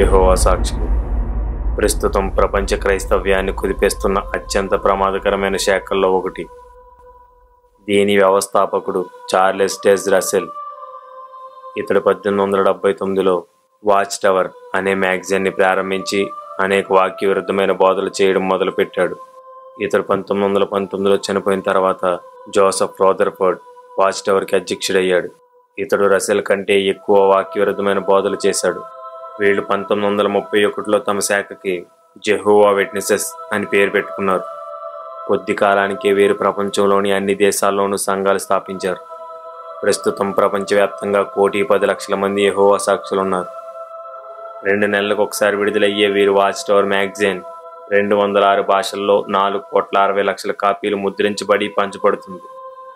యహోవా సాక్షి ప్రస్తుతం ప్రపంచ క్రైస్తవ్యాన్ని కుదిపేస్తున్న అత్యంత ప్రమాదకరమైన శాఖల్లో ఒకటి దీని వ్యవస్థాపకుడు చార్లెస్ టెజ్ రసెల్ ఇతడు పద్దెనిమిది వందల డెబ్బై తొమ్మిదిలో వాచ్ టవర్ అనే మ్యాగజైన్ని ప్రారంభించి అనేక వాక్య విరుద్ధమైన బోధలు చేయడం మొదలుపెట్టాడు ఇతడు పంతొమ్మిది వందల పంతొమ్మిదిలో చనిపోయిన తర్వాత జోసఫ్ రోదర్ఫర్డ్ వాచ్ టవర్కి అధ్యక్షుడయ్యాడు ఇతడు రసెల్ కంటే ఎక్కువ వాక్య విరుద్ధమైన బోధలు చేశాడు వీళ్ళు పంతొమ్మిది వందల ముప్పై ఒకటిలో తమ శాఖకి జెహోవా విట్నెసెస్ అని పేరు పెట్టుకున్నారు కొద్ది కాలానికే వీరు ప్రపంచంలోని అన్ని దేశాల్లోనూ సంఘాలు స్థాపించారు ప్రస్తుతం ప్రపంచవ్యాప్తంగా కోటి పది లక్షల మంది యహోవా సాక్షులు ఉన్నారు రెండు నెలలకు ఒకసారి విడుదలయ్యే వీరు వాచ్ టవర్ మ్యాగజైన్ రెండు వందల ఆరు భాషల్లో నాలుగు కోట్ల అరవై లక్షల కాపీలు ముద్రించబడి పంచబడుతుంది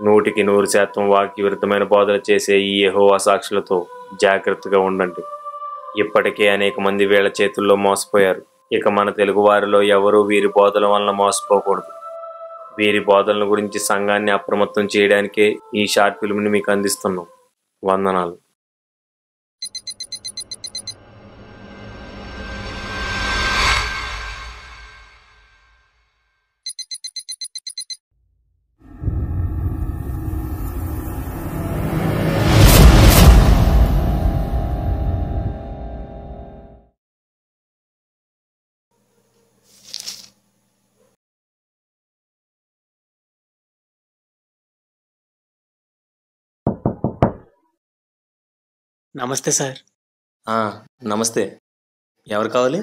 నూటికి నూరు శాతం వాక్యవిరుద్ధమైన బోధలు చేసే ఈ యహోవా సాక్షులతో జాగ్రత్తగా ఉండండి ఇప్పటికే అనేక మంది వీళ్ళ చేతుల్లో మోసపోయారు ఇక మన తెలుగు వారిలో ఎవరూ వీరి బోధల వలన మోసపోకూడదు వీరి బోధనల గురించి సంఘాన్ని అప్రమత్తం చేయడానికే ఈ షార్ట్ ఫిల్మ్ని మీకు అందిస్తున్నాం వందనాలు నమస్తే సార్ నమస్తే ఎవరు కావాలి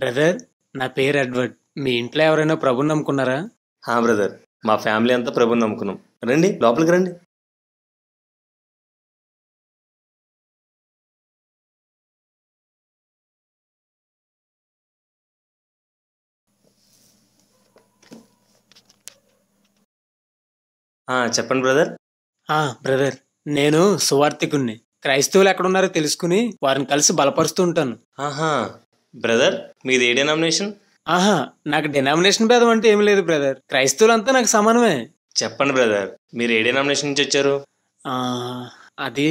బ్రదర్ నా పేరు ఎడ్వర్డ్ మీ ఇంట్లో ఎవరైనా ప్రభుని నమ్ముకున్నారా హా బ్రదర్ మా ఫ్యామిలీ అంతా ప్రభుని నమ్ముకున్నాం రండి లోపలికి రండి చెప్పండి బ్రదర్ బ్రదర్ నేను సువార్థికుణ్ణి క్రైస్తవులు ఎక్కడున్నారో తెలుసుకుని వారిని కలిసి బలపరుస్తూ ఉంటాను ఆహా బ్రదర్ మీది ఏ డెనామినేషన్ ఆహా నాకు డెనామినేషన్ భేదం అంటే ఏమి లేదు బ్రదర్ క్రైస్తవులంతా నాకు సమానమే చెప్పండి బ్రదర్ మీరు ఏ డెనామినేషన్ నుంచి వచ్చారు అది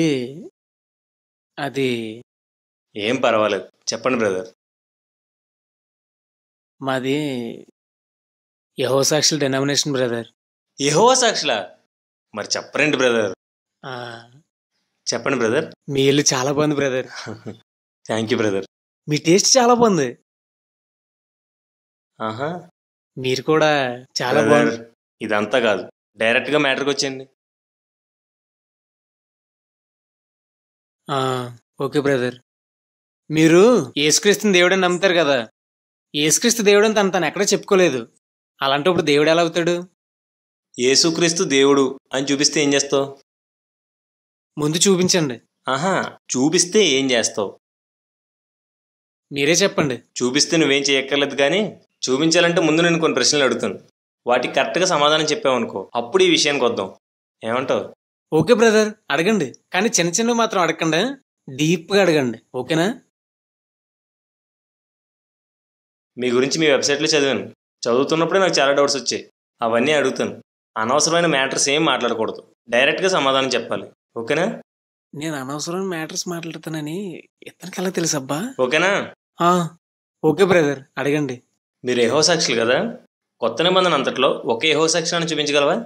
అది ఏం పర్వాలేదు చెప్పండి బ్రదర్ మాది యహో సాక్షుల డెనామినేషన్ బ్రదర్ యహో సాక్షుల మరి చెప్పరేంటి బ్రదర్ చెప్పండి బ్రదర్ మీ ఇల్లు చాలా బాగుంది బ్రదర్ థ్యాంక్ యూ బ్రదర్ మీ టేస్ట్ చాలా బాగుంది ఆహా మీరు కూడా చాలా బాగుంది ఇదంతా కాదు డైరెక్ట్గా మ్యాటర్కి వచ్చేయండి ఓకే బ్రదర్ మీరు ఏసుక్రీస్తుని దేవుడని నమ్ముతారు కదా ఏసుక్రీస్తు దేవుడు తను తను ఎక్కడ చెప్పుకోలేదు అలాంటప్పుడు దేవుడు ఎలా అవుతాడు ఏసుక్రీస్తు దేవుడు అని చూపిస్తే ఏం చేస్తావు ముందు చూపించండి ఆహా చూపిస్తే ఏం చేస్తావు మీరే చెప్పండి చూపిస్తే నువ్వేం చేయక్కర్లేదు కానీ చూపించాలంటే ముందు నేను కొన్ని ప్రశ్నలు అడుగుతాను వాటికి కరెక్ట్గా సమాధానం చెప్పావనుకో అప్పుడు ఈ విషయానికి వద్దాం ఏమంటావు ఓకే బ్రదర్ అడగండి కానీ చిన్న చిన్నవి మాత్రం అడగండి డీప్గా అడగండి ఓకేనా మీ గురించి మీ వెబ్సైట్లో చదివాను చదువుతున్నప్పుడే నాకు చాలా డౌట్స్ వచ్చాయి అవన్నీ అడుగుతాను అనవసరమైన మ్యాటర్స్ ఏం మాట్లాడకూడదు డైరెక్ట్గా సమాధానం చెప్పాలి ఓకేనా నేను అనవసరం మ్యాటర్స్ మాట్లాడుతానని ఇతనికి ఎలా తెలుసు అబ్బా ఓకేనా ఓకే బ్రదర్ అడగండి మీరు ఏహో సాక్షులు కదా కొత్త నిబంధన అంతట్లో ఒక ఏహో అని చూపించగలవా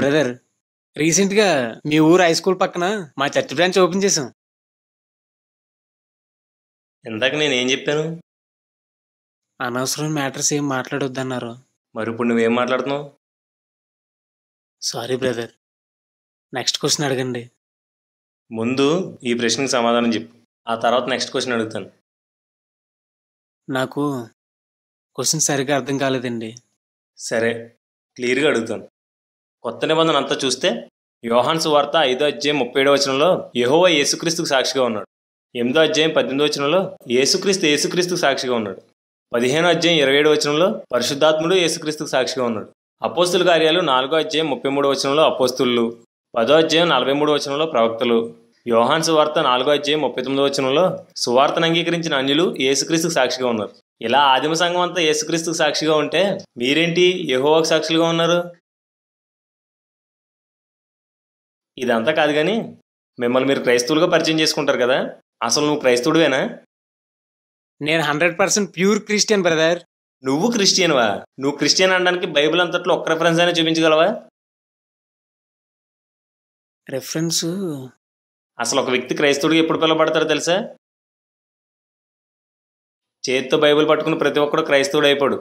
బ్రదర్ రీసెంట్గా మీ ఊరు హై స్కూల్ పక్కన మా చర్చ్ బ్రాంచ్ ఓపెన్ చేసాం ఇందాక నేనేం చెప్పాను అనవసరం మ్యాటర్స్ ఏం మాట్లాడొద్దన్నారు మరి ఇప్పుడు నువ్వేం మాట్లాడుతున్నావు సారీ బ్రదర్ నెక్స్ట్ క్వశ్చన్ అడగండి ముందు ఈ ప్రశ్నకి సమాధానం చెప్పు ఆ తర్వాత నెక్స్ట్ క్వశ్చన్ అడుగుతాను నాకు క్వశ్చన్ సరిగ్గా అర్థం కాలేదండి సరే క్లియర్గా అడుగుతాను కొత్త నిబంధన అంతా చూస్తే యోహాన్స్ వార్త ఐదో అధ్యాయం ముప్పై ఏడో వచనంలో యహోవ యేసుక్రీస్తుకు సాక్షిగా ఉన్నాడు ఎనిమిదో అధ్యాయం పద్దెనిమిదో వచనంలో యేసుక్రీస్తు యేసుక్రీస్తుకు సాక్షిగా ఉన్నాడు పదిహేను అధ్యాయం ఇరవై ఏడు వచనంలో పరిశుద్ధాత్ముడు యేసుక్రీస్తుకు సాక్షిగా ఉన్నాడు అపోస్తుల కార్యాలు నాలుగో అధ్యాయం ముప్పై మూడు వచనంలో అపోస్తులు పదో అధ్యాయం నలభై మూడు వచనంలో ప్రవక్తలు యోహాన్ సువార్త నాలుగో అధ్యాయం ముప్పై తొమ్మిదో వచనంలో సువార్తను అంగీకరించిన అన్యులు యేసుక్రీస్తుకు సాక్షిగా ఉన్నారు ఇలా ఆదిమ సంఘం అంతా యేసుక్రీస్తుకు సాక్షిగా ఉంటే మీరేంటి యహోవాకు సాక్షులుగా ఉన్నారు ఇదంతా కాదు కానీ మిమ్మల్ని మీరు క్రైస్తవులుగా పరిచయం చేసుకుంటారు కదా అసలు నువ్వు క్రైస్తవుడివేనా నేను hundred percent pure Christian brother నువ్వు క్రిస్టియన్వా నువ్వు క్రిస్టియన్ అనడానికి బైబిల్ అంతట్లో ఒక్క రెఫరెన్స్ అయినా చూపించగలవా రెఫరెన్స్ అసలు ఒక వ్యక్తి క్రైస్తవుడికి ఎప్పుడు పిలవబడతారో తెలుసా చేతితో బైబిల్ పట్టుకుని ప్రతి ఒక్కడు క్రైస్తవుడు అయిపోడు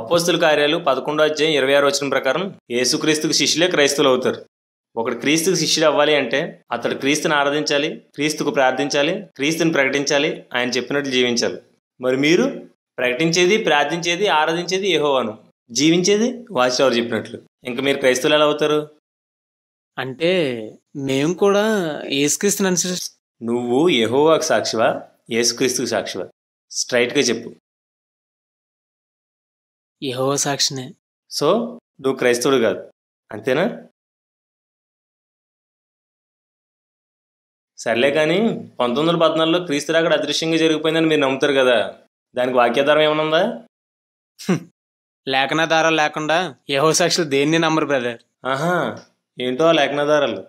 అపోస్తుల కార్యాలు పదకొండో అధ్యాయం ఇరవై ఆరు వచ్చిన ప్రకారం యేసుక్రీస్తుకు శిష్యులే క్రైస్తవులు అవుతారు ఒకడు క్రీస్తుకు శిష్యుడు అవ్వాలి అంటే అతడు క్రీస్తుని ఆరాధించాలి క్రీస్తుకు ప్రార్థించాలి క్రీస్తుని ప్రకటించాలి ఆయన చెప్పినట్లు జీవించాలి మరి మీరు ప్రకటించేది ప్రార్థించేది ఆరాధించేది ఏహోవాను జీవించేది వాచవారు చెప్పినట్లు ఇంకా మీరు క్రైస్తవులు ఎలా అవుతారు అంటే మేము కూడా ఏసుక్రీస్తుని నువ్వు యహోవాకు సాక్షివా యేసుక్రీస్తుకు సాక్షివా స్ట్రైట్గా చెప్పు యహోవా సాక్షినే సో నువ్వు క్రైస్తవుడు కాదు అంతేనా సర్లే కానీ పంతొమ్మిది వందల పద్నాలుగులో క్రీస్తు రాకడ అదృశ్యంగా జరిగిపోయిందని మీరు నమ్ముతారు కదా దానికి వాక్యాధారం ఏమనుందా లేఖనాధారాలు లేకుండా యహో సాక్షులు దేన్ని నమ్మరు బ్రదర్ ఆహా ఏంటో ఆ లేఖనాధారాలు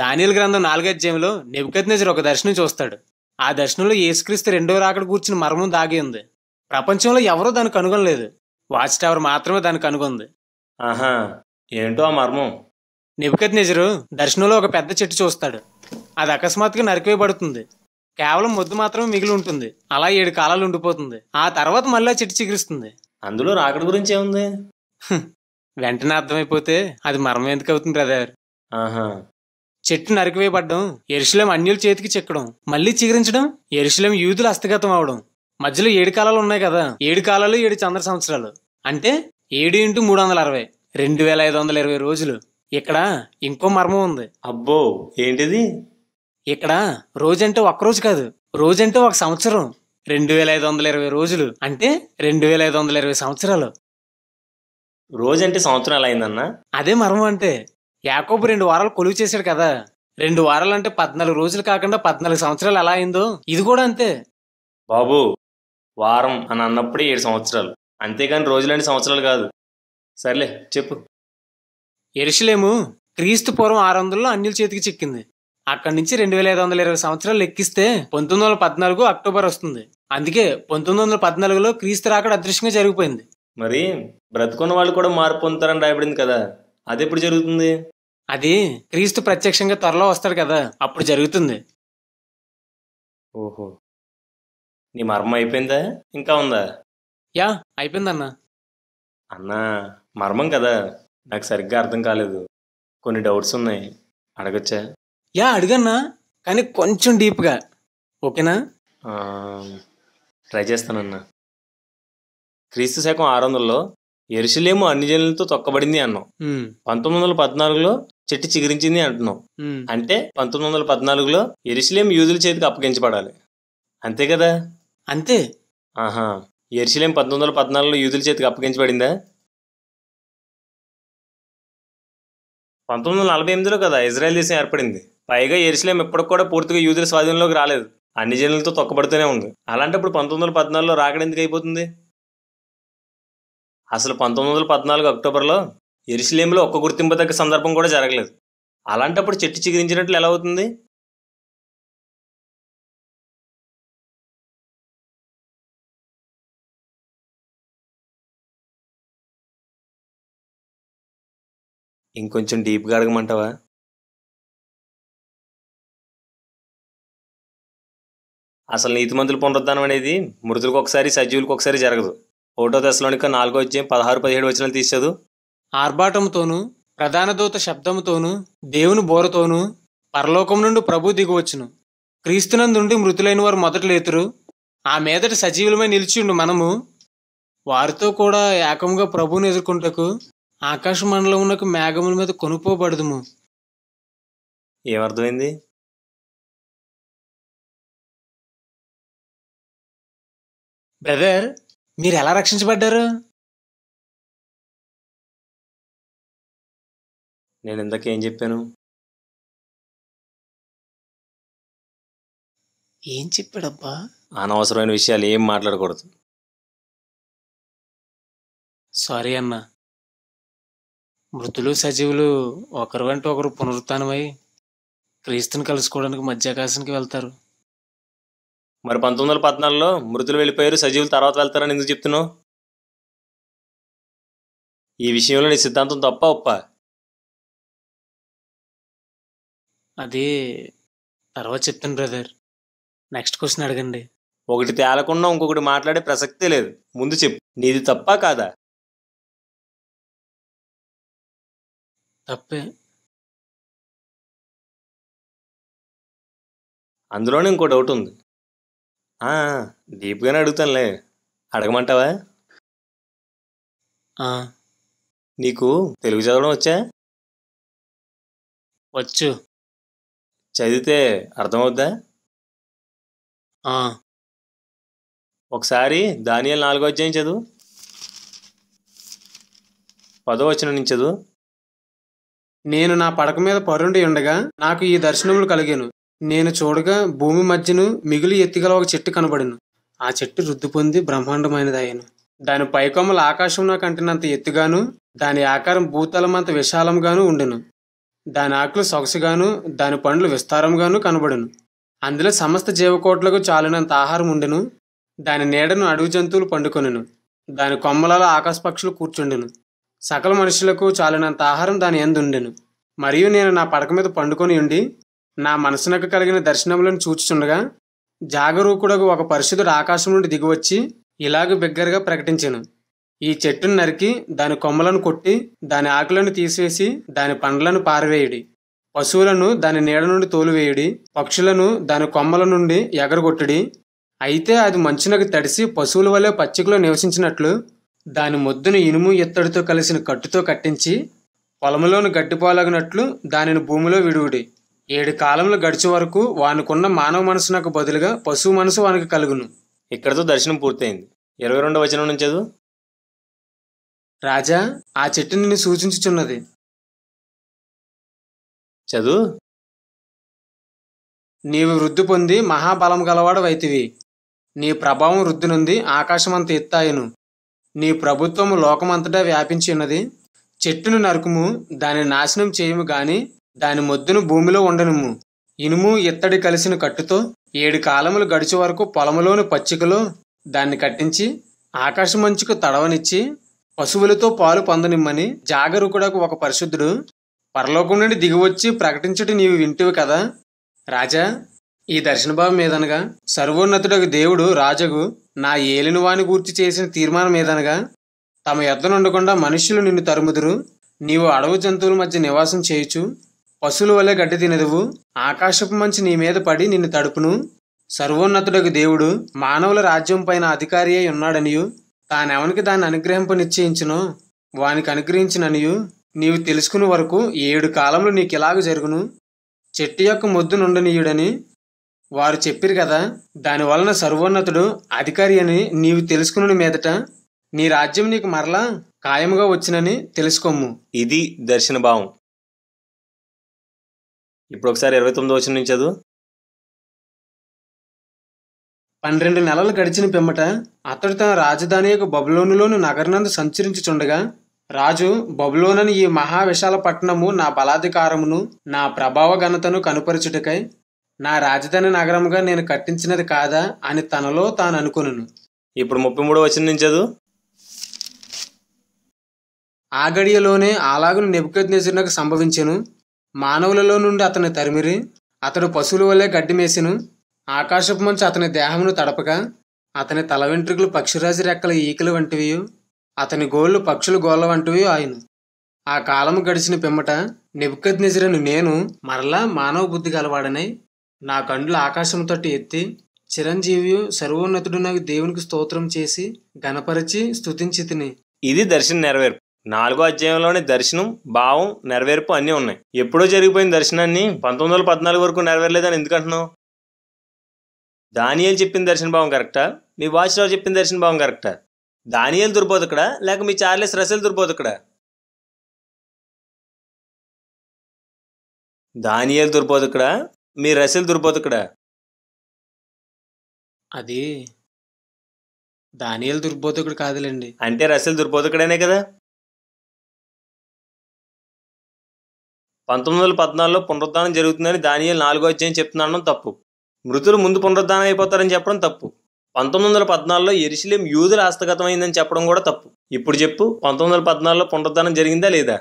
దానియల్ గ్రంథం నాలుగో నాలుగధ్యాయంలో నెబుకత్నేజర్ ఒక దర్శనం చూస్తాడు ఆ దర్శనంలో యేసుక్రీస్తు రెండో రాకడ కూర్చుని మర్మం దాగి ఉంది ప్రపంచంలో ఎవరూ దాన్ని కనుగొనలేదు వాచ్ టవర్ మాత్రమే దాన్ని కనుగొంది ఆహా ఏంటో ఆ మర్మం నిపుకత్ నిజరు దర్శనంలో ఒక పెద్ద చెట్టు చూస్తాడు అది అకస్మాత్తుగా నరికివేయబడుతుంది కేవలం ముద్దు మాత్రమే మిగిలి ఉంటుంది అలా ఏడు కాలాలు ఉండిపోతుంది ఆ తర్వాత మళ్ళీ చెట్టు చిగురిస్తుంది అందులో రాకడ గురించి ఏముంది వెంటనే అర్థమైపోతే అది మరణం ఎందుకు అవుతుంది బ్రదర్ ఆహా చెట్టు నరికివేయబడడం ఎరుశలం అన్యుల చేతికి చెక్కడం మళ్ళీ చిగురించడం ఎరుశలం యూదులు హస్తగతం అవడం మధ్యలో ఏడు కాలాలు ఉన్నాయి కదా ఏడు కాలాలు ఏడు చంద్ర సంవత్సరాలు అంటే ఏడు ఇంటూ మూడు వందల అరవై రెండు వేల ఐదు వందల ఇరవై రోజులు ఇక్కడ ఇంకో మర్మం ఉంది అబ్బో ఏంటిది ఇక్కడ రోజంటే ఒక్కరోజు కాదు రోజంటే ఒక సంవత్సరం రెండు వేల ఐదు వందల ఇరవై రోజులు అంటే రెండు వేల ఐదు వందల ఇరవై సంవత్సరాలు రోజంటే సంవత్సరాలు అయిందన్నా అదే మర్మం అంటే యాకోబు రెండు వారాలు కొలువు చేశాడు కదా రెండు వారాలు అంటే పద్నాలుగు రోజులు కాకుండా పద్నాలుగు సంవత్సరాలు ఎలా అయిందో ఇది కూడా అంతే బాబు వారం అని అన్నప్పుడే ఏడు సంవత్సరాలు అంతేగాని అంటే సంవత్సరాలు కాదు సర్లే చెప్పు ఎరుషులేము క్రీస్తు పూర్వం ఆరు వందల్లో అన్యుల చేతికి చిక్కింది అక్కడి నుంచి రెండు వేల ఐదు వందల ఇరవై సంవత్సరాలు లెక్కిస్తే పంతొమ్మిది వందల పద్నాలుగు అక్టోబర్ వస్తుంది అందుకే పంతొమ్మిది వందల పద్నాలుగులో క్రీస్తు రాకడ అదృష్టంగా జరిగిపోయింది మరి బ్రతుకున్న వాళ్ళు కూడా మార్పు పొందుతారని రాయబడింది కదా అది ఎప్పుడు జరుగుతుంది అది క్రీస్తు ప్రత్యక్షంగా త్వరలో వస్తాడు కదా అప్పుడు జరుగుతుంది ఓహో నీ మర్మం అయిపోయిందా ఇంకా ఉందా యా అయిపోయిందన్నా అన్నా మర్మం కదా నాకు సరిగ్గా అర్థం కాలేదు కొన్ని డౌట్స్ ఉన్నాయి అడగచ్చా యా అడిగన్నా కానీ కొంచెం డీప్గా ఓకేనా ట్రై చేస్తానన్నా క్రీస్తు శకం ఆరు వందలలో ఎరుసలేము అన్ని జనులతో తొక్కబడింది అన్నాం పంతొమ్మిది వందల పద్నాలుగులో చెట్టు చిగురించింది అంటున్నాం అంటే పంతొమ్మిది వందల పద్నాలుగులో ఎరుసలేం యూదుల చేతికి అప్పగించబడాలి అంతే కదా అంతే ఆహా ఎరుసలేం పంతొమ్మిది వందల పద్నాలుగులో యూదుల చేతికి అప్పగించబడిందా పంతొమ్మిది వందల నలభై ఎనిమిదిలో కదా ఇజ్రాయెల్ దేశం ఏర్పడింది పైగా ఎరుసలేం ఇప్పటికి కూడా పూర్తిగా యూదుల స్వాధీనంలోకి రాలేదు అన్ని జనులతో తొక్కబడుతూనే ఉంది అలాంటప్పుడు పంతొమ్మిది వందల పద్నాలుగులో ఎందుకు అయిపోతుంది అసలు పంతొమ్మిది వందల పద్నాలుగు అక్టోబర్లో ఎరుసలేంలో ఒక్క గుర్తింపు తగ్గ సందర్భం కూడా జరగలేదు అలాంటప్పుడు చెట్టు చిగురించినట్లు ఎలా అవుతుంది ఇంకొంచెం డీప్గా అడగమంటావా అసలు మంతులు పునరుద్ధానం అనేది మృతులకు ఒకసారి సజీవులకు ఒకసారి జరగదు ఒకటో దశలోనిక నాలుగో వచ్చే పదహారు పదిహేడు వచ్చిన తీసేదు ఆర్భాటముతోనూ ప్రధాన దూత శబ్దముతోనూ దేవుని బోరతోనూ పరలోకం నుండి ప్రభు దిగువచ్చును క్రీస్తునందుండి మృతులైన వారు మొదట లేతురు ఆ మీదటి సజీవులమై నిలిచిండు మనము వారితో కూడా ఏకంగా ప్రభువుని ఎదుర్కొంటకు ఆకాశ మండలమునకు మేఘముల మీద కొనుక్కోబడదుము ఏమర్థమైంది బ్రదర్ మీరు ఎలా రక్షించబడ్డారు నేను ఇందాక ఏం చెప్పాను ఏం చెప్పాడబ్బా అనవసరమైన విషయాలు ఏం మాట్లాడకూడదు సారీ అన్నా మృతులు సజీవులు ఒకరు వెంట ఒకరు పునరుత్నమై క్రీస్తుని కలుసుకోవడానికి మధ్యాకాశానికి వెళ్తారు మరి పంతొమ్మిది వందల పద్నాలుగులో మృతులు వెళ్ళిపోయారు సజీవులు తర్వాత వెళ్తారని ఎందుకు చెప్తున్నావు ఈ విషయంలో నీ సిద్ధాంతం తప్ప ఒప్ప అది తర్వాత చెప్తాను బ్రదర్ నెక్స్ట్ క్వశ్చన్ అడగండి ఒకటి తేలకుండా ఇంకొకటి మాట్లాడే ప్రసక్తే లేదు ముందు చెప్పు నీది తప్ప కాదా తప్పే. అందులోనే ఇంకో డౌట్ ఉంది దీప్గానే అడుగుతానులే. అడగమంటావా? నీకు తెలుగు చదవడం వచ్చా? వచ్చు. చదివితే అర్థమవుద్దా? ఒకసారి దానియాల నాలుగో అధ్యాయం చదువు. పదో వచ్చిన నుంచి చదువు. నేను నా పడక మీద పరుండి ఉండగా నాకు ఈ దర్శనములు కలిగాను నేను చూడగా భూమి మధ్యను మిగిలి ఎత్తుగల ఒక చెట్టు కనబడును ఆ చెట్టు రుద్దు పొంది బ్రహ్మాండమైనదాయను దాని పైకొమ్మల నా కంటినంత ఎత్తుగాను దాని ఆకారం భూతలమంత విశాలంగాను ఉండెను దాని ఆకులు సొగసుగాను దాని పండ్లు విస్తారంగాను కనబడును అందులో సమస్త జీవకోట్లకు చాలినంత ఆహారం ఉండెను దాని నీడను అడవి జంతువులు పండుకొనెను దాని కొమ్మలలో ఆకాశ పక్షులు కూర్చుండెను సకల మనుషులకు చాలినంత ఆహారం దాని ఎందుండెను మరియు నేను నా పడక మీద పండుకొని ఉండి నా మనసునకు కలిగిన దర్శనములను చూచుచుండగా జాగరూకుడకు ఒక పరిశుద్ధుడు ఆకాశం నుండి దిగివచ్చి ఇలాగ బిగ్గరగా ప్రకటించాను ఈ చెట్టును నరికి దాని కొమ్మలను కొట్టి దాని ఆకులను తీసివేసి దాని పండ్లను పారవేయుడి పశువులను దాని నీడ నుండి తోలువేయుడి పక్షులను దాని కొమ్మల నుండి ఎగరగొట్టుడి అయితే అది మంచునకు తడిసి పశువుల వలె పచ్చికలో నివసించినట్లు దాని మొద్దును ఇనుము ఇత్తడితో కలిసిన కట్టుతో కట్టించి పొలములోను గడ్డిపోలగినట్లు దానిని భూమిలో విడువుడి ఏడు కాలములు గడిచే వరకు వానికున్న మానవ నాకు బదులుగా పశువు మనసు వానికి కలుగును ఇక్కడతో దర్శనం పూర్తయింది ఇరవై రెండవ వచనం నుంచి చదువు రాజా ఆ చెట్టు నిన్ను సూచించుచున్నది చదువు నీవు వృద్ధి పొంది మహాబలం గలవాడు వైతివి నీ ప్రభావం వృద్ధి నుండి ఆకాశమంత ఎత్తాయను నీ ప్రభుత్వము లోకమంతటా వ్యాపించి ఉన్నది చెట్టును నరుకుము దాని నాశనం చేయము గాని దాని మొద్దును భూమిలో ఉండనుము ఇనుము ఇత్తడి కలిసిన కట్టుతో ఏడు కాలములు గడిచే వరకు పొలములోని పచ్చికలో దాన్ని కట్టించి ఆకాశమంచుకు తడవనిచ్చి పశువులతో పాలు పొందనిమ్మని జాగరూకుడకు ఒక పరిశుద్ధుడు పరలోకం నుండి దిగివచ్చి ప్రకటించుటి నీవు వింటివి కదా రాజా ఈ దర్శనభావం మీదనగా సర్వోన్నతుడకు దేవుడు రాజగు నా ఏలిన వాని గూర్చి చేసిన తీర్మానం ఏదనగా తమ ఎద్దనుండకుండా మనుష్యులు నిన్ను తరుముదురు నీవు అడవు జంతువుల మధ్య నివాసం చేయొచ్చు పశువుల వలె గడ్డి తినదువు ఆకాశపు మంచి నీ మీద పడి నిన్ను తడుపును సర్వోన్నతుడకు దేవుడు మానవుల రాజ్యం పైన అధికారి అయి ఉన్నాడనియు తానెవనికి దాన్ని అనుగ్రహింపు నిశ్చయించునో వానికి అనుగ్రహించిననియు నీవు తెలుసుకుని వరకు ఏడు కాలంలో నీకిలాగ జరుగును చెట్టు యొక్క మొద్దు నుండనీయుడని వారు చెప్పిరు కదా దానివలన సర్వోన్నతుడు అధికారి అని నీవు తెలుసుకుని మీదట నీ రాజ్యం నీకు మరలా ఖాయముగా వచ్చినని తెలుసుకోము ఇది దర్శన భావం ఇప్పుడు ఒకసారి ఇరవై తొమ్మిది వచ్చిన నుంచి చదువు పన్నెండు నెలలు గడిచిన పిమ్మట అతడు తన రాజధాని యొక్క బబులోనులోను నగరనందు సంచరించుచుండగా రాజు బబులోనని ఈ మహా పట్టణము నా బలాధికారమును నా ప్రభావ ఘనతను కనుపరచుటకై నా రాజధాని నగరముగా నేను కట్టించినది కాదా అని తనలో తాను అనుకును ఇప్పుడు ముప్పై మూడు వచ్చిన నుంచి చదువు ఆ గడియలోనే అలాగను నెబుకద్నేశ్వరునకు సంభవించెను మానవులలో నుండి అతని తరిమిరి అతడు పశువుల వల్లే గడ్డి ఆకాశపు మంచు అతని దేహమును తడపగా అతని తల వెంట్రుకలు పక్షిరాజు రెక్కల ఈకలు వంటివి అతని గోళ్లు పక్షుల గోళ్ళ వంటివి ఆయన ఆ కాలము గడిచిన పిమ్మట నెబుకద్నెజరను నేను మరలా మానవ బుద్ధి గలవాడనై నా కండ్లు ఆకాశం తట్టు ఎత్తి చిరంజీవి సర్వోన్నతుడు నాకు దేవునికి స్తోత్రం చేసి గణపరిచి స్థుతించి తిని ఇది దర్శన నెరవేర్పు నాలుగో అధ్యాయంలోని దర్శనం భావం నెరవేర్పు అన్నీ ఉన్నాయి ఎప్పుడో జరిగిపోయిన దర్శనాన్ని పంతొమ్మిది వందల పద్నాలుగు వరకు నెరవేరలేదని ఎందుకంటున్నావు దానియల్ చెప్పిన దర్శన భావం కరెక్టా మీ వాచ్రావు చెప్పిన దర్శన భావం కరెక్టా దానియల్ దుర్బోధకుడా లేక మీ చార్లెస్ రసెల్ దుర్బోధకుడా దానియల్ దుర్బోధకుడా మీ రసీలు దుర్బోధకుడా అది దానియల్ దుర్బోధకుడు కాదులేండి అంటే రసీలు దుర్బోధకుడేనే కదా పంతొమ్మిది వందల పద్నాలుగులో పునరుద్ధానం జరుగుతుందని దానియల్ నాలుగో అధ్యాయం చెప్తున్నాను తప్పు మృతులు ముందు పునరుద్ధానం అయిపోతారని చెప్పడం తప్పు పంతొమ్మిది వందల పద్నాలుగులో ఎరిశిలేం యూదుల హస్తగతమైందని చెప్పడం కూడా తప్పు ఇప్పుడు చెప్పు పంతొమ్మిది వందల పద్నాలుగులో పునరుద్ధానం జరిగిందా లేదా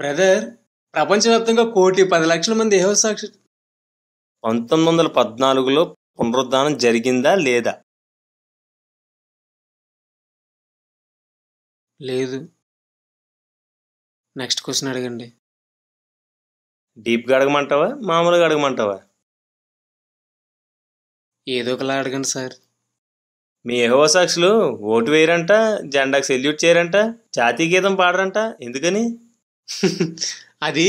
బ్రదర్ ప్రపంచవ్యాప్తంగా కోటి పది లక్షల మంది ఏ సాక్షి పంతొమ్మిది వందల పద్నాలుగులో పునరుద్ధానం జరిగిందా లేదా లేదు నెక్స్ట్ క్వశ్చన్ అడగండి డీప్గా అడగమంటావా మామూలుగా అడగమంటావా ఏదో ఒకలా అడగండి సార్ మీ యహోవ సాక్షులు ఓటు వేయరంట జెండాకు సెల్యూట్ చేయరంట జాతీయ గీతం పాడరంట ఎందుకని అది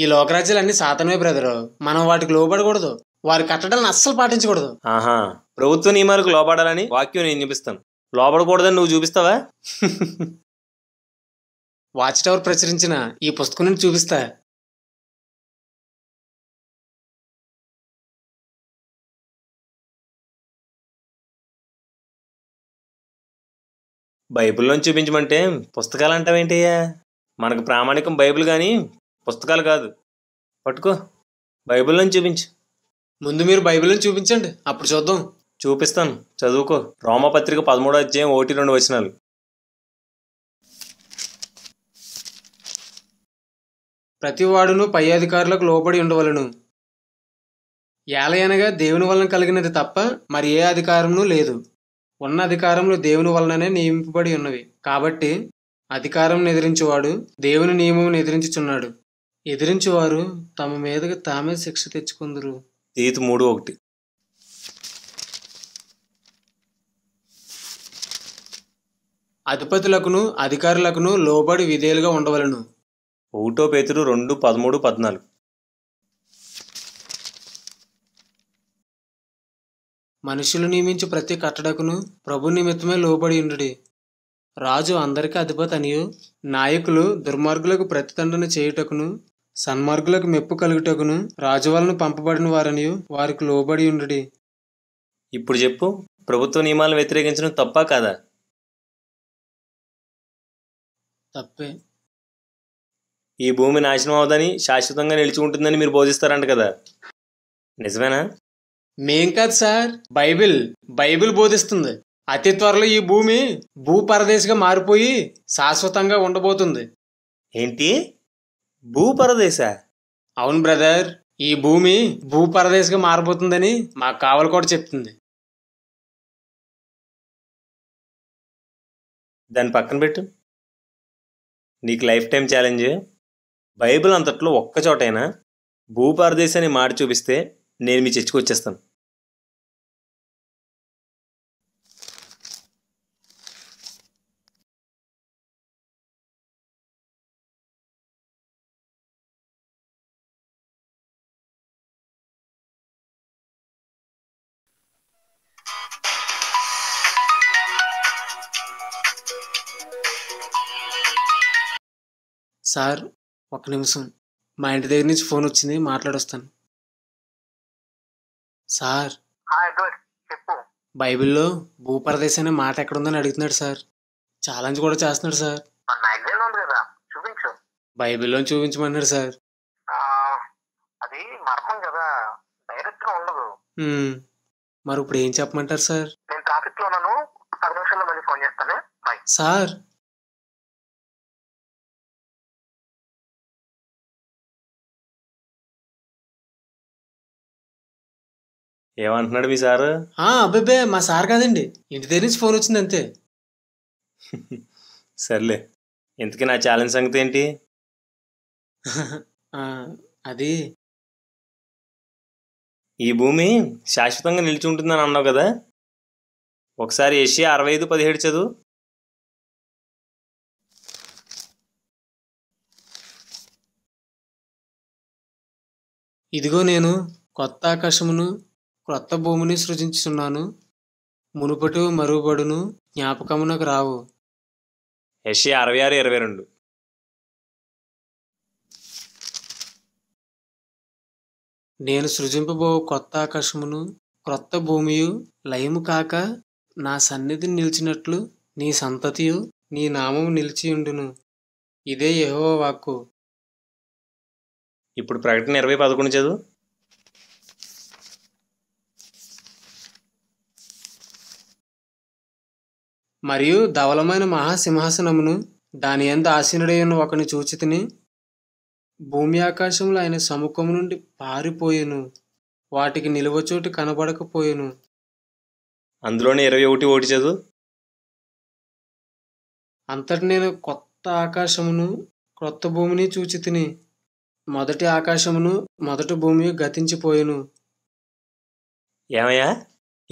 ఈ లోకరాజ్యాలన్నీ సాతనమే బ్రదరు మనం వాటికి లోబడకూడదు వారి కట్టడాలను అస్సలు పాటించకూడదు ఆహా ప్రభుత్వ నియమాలకు లోబడాలని వాక్యం నేను చూపిస్తాను లోబడకూడదని నువ్వు చూపిస్తావా వాచ్ టవర్ ప్రచురించిన ఈ పుస్తకం నుండి చూపిస్తా బైబిల్లో చూపించమంటే పుస్తకాలు అంటావేంటయ్యా మనకు ప్రామాణికం బైబిల్ కానీ పుస్తకాలు కాదు పట్టుకో బైబిల్ని చూపించు ముందు మీరు బైబిల్ని చూపించండి అప్పుడు చూద్దాం చూపిస్తాను చదువుకో రోమపత్రిక పదమూడో అధ్యాయం ఒకటి రెండు వచనాలు ప్రతివాడును పై అధికారులకు లోబడి ఉండవలను ఏలయనగా దేవుని వలన కలిగినది తప్ప మరి ఏ అధికారమును లేదు ఉన్న అధికారములు దేవుని వలననే నియమింపబడి ఉన్నవి కాబట్టి అధికారం ఎదిరించువాడు దేవుని నియమం ఎదిరించుచున్నాడు వారు తమ మీదకి తామే శిక్ష తెచ్చుకుందరు ఈతి మూడు ఒకటి అధిపతులకును అధికారులకును లోబడి విధేయులుగా ఉండవలను ఒకటో పేతురు రెండు పదమూడు పద్నాలుగు మనుషులు నియమించి ప్రతి కట్టడకును ప్రభు నిమిత్తమే లోబడి ఉండుడి రాజు అందరికి అధిపతనియు నాయకులు దుర్మార్గులకు ప్రతిదండన చేయుటకును సన్మార్గులకు మెప్పు కలుగుటకును రాజు వలన పంపబడిన వారనియు వారికి లోబడి ఉండుడి ఇప్పుడు చెప్పు ప్రభుత్వ నియమాలను వ్యతిరేకించడం తప్ప కాదా తప్పే ఈ భూమి నాశనం అవదని శాశ్వతంగా నిలిచి ఉంటుందని మీరు బోధిస్తారంట కదా నిజమేనా మేం కాదు సార్ బైబిల్ బైబిల్ బోధిస్తుంది అతి త్వరలో ఈ భూమి భూపరదేశిగా మారిపోయి శాశ్వతంగా ఉండబోతుంది ఏంటి భూపరదేశ అవును బ్రదర్ ఈ భూమి భూపరదేశిగా మారిపోతుందని మా కావలి కూడా చెప్తుంది దాన్ని పక్కన పెట్టు నీకు లైఫ్ టైం ఛాలెంజ్ బైబిల్ అంతట్లో ఒక్కచోటైనా భూపరదేశాన్ని మాట చూపిస్తే నేను మీ చర్చకు వచ్చేస్తాను సార్ ఒక నిమిషం మా ఇంటి దగ్గర నుంచి ఫోన్ వచ్చింది మాట్లాడొస్తాను సార్ బైబిల్లో భూపరదేశ అనే మాట ఎక్కడుందని అడుగుతున్నాడు సార్ ఛాలెంజ్ కూడా చేస్తున్నాడు సార్ బైబిల్లో చూపించమన్నాడు సార్ అది కదా ఉండదు మరి ఇప్పుడు ఏం చెప్పమంటారు సార్ నేను ఉన్నాను సార్ ఏమంటున్నాడు మీ సారు అబ్బాబే మా సార్ కాదండి ఇంటి దగ్గర నుంచి ఫోన్ వచ్చింది అంతే సర్లే ఇంతకీ నా ఛాలెంజ్ సంగతి ఏంటి అది ఈ భూమి శాశ్వతంగా నిలిచి ఉంటుందని అన్నావు కదా ఒకసారి ఏషియా అరవై ఐదు పదిహేడు చదువు ఇదిగో నేను కొత్త ఆకాశమును క్రొత్త భూమిని సృజించుచున్నాను మునుపటి మరుగుబడును జ్ఞాపకమునకు రావు యషి అరవై ఆరు ఇరవై రెండు నేను సృజింపబో కొత్త ఆకాశమును క్రొత్త భూమియు లయము కాక నా సన్నిధిని నిలిచినట్లు నీ సంతతియు నీ నామము నిలిచియుండును ఇదే యహో వాక్కు ఇప్పుడు ప్రకటన ఇరవై పదకొండు చదువు మరియు ధవలమైన మహాసింహాసనమును దాని ఎంత ఆసీనుడైన ఒకని చూచితిని భూమి ఆకాశంలో ఆయన సముఖం నుండి పారిపోయేను వాటికి చోటు కనబడకపోయేను అందులోనే ఇరవై ఒకటి ఓటి చదువు అంతటి నేను కొత్త ఆకాశమును క్రొత్త భూమిని చూచి తిని మొదటి ఆకాశమును మొదటి భూమి గతించిపోయేను ఏమయ్యా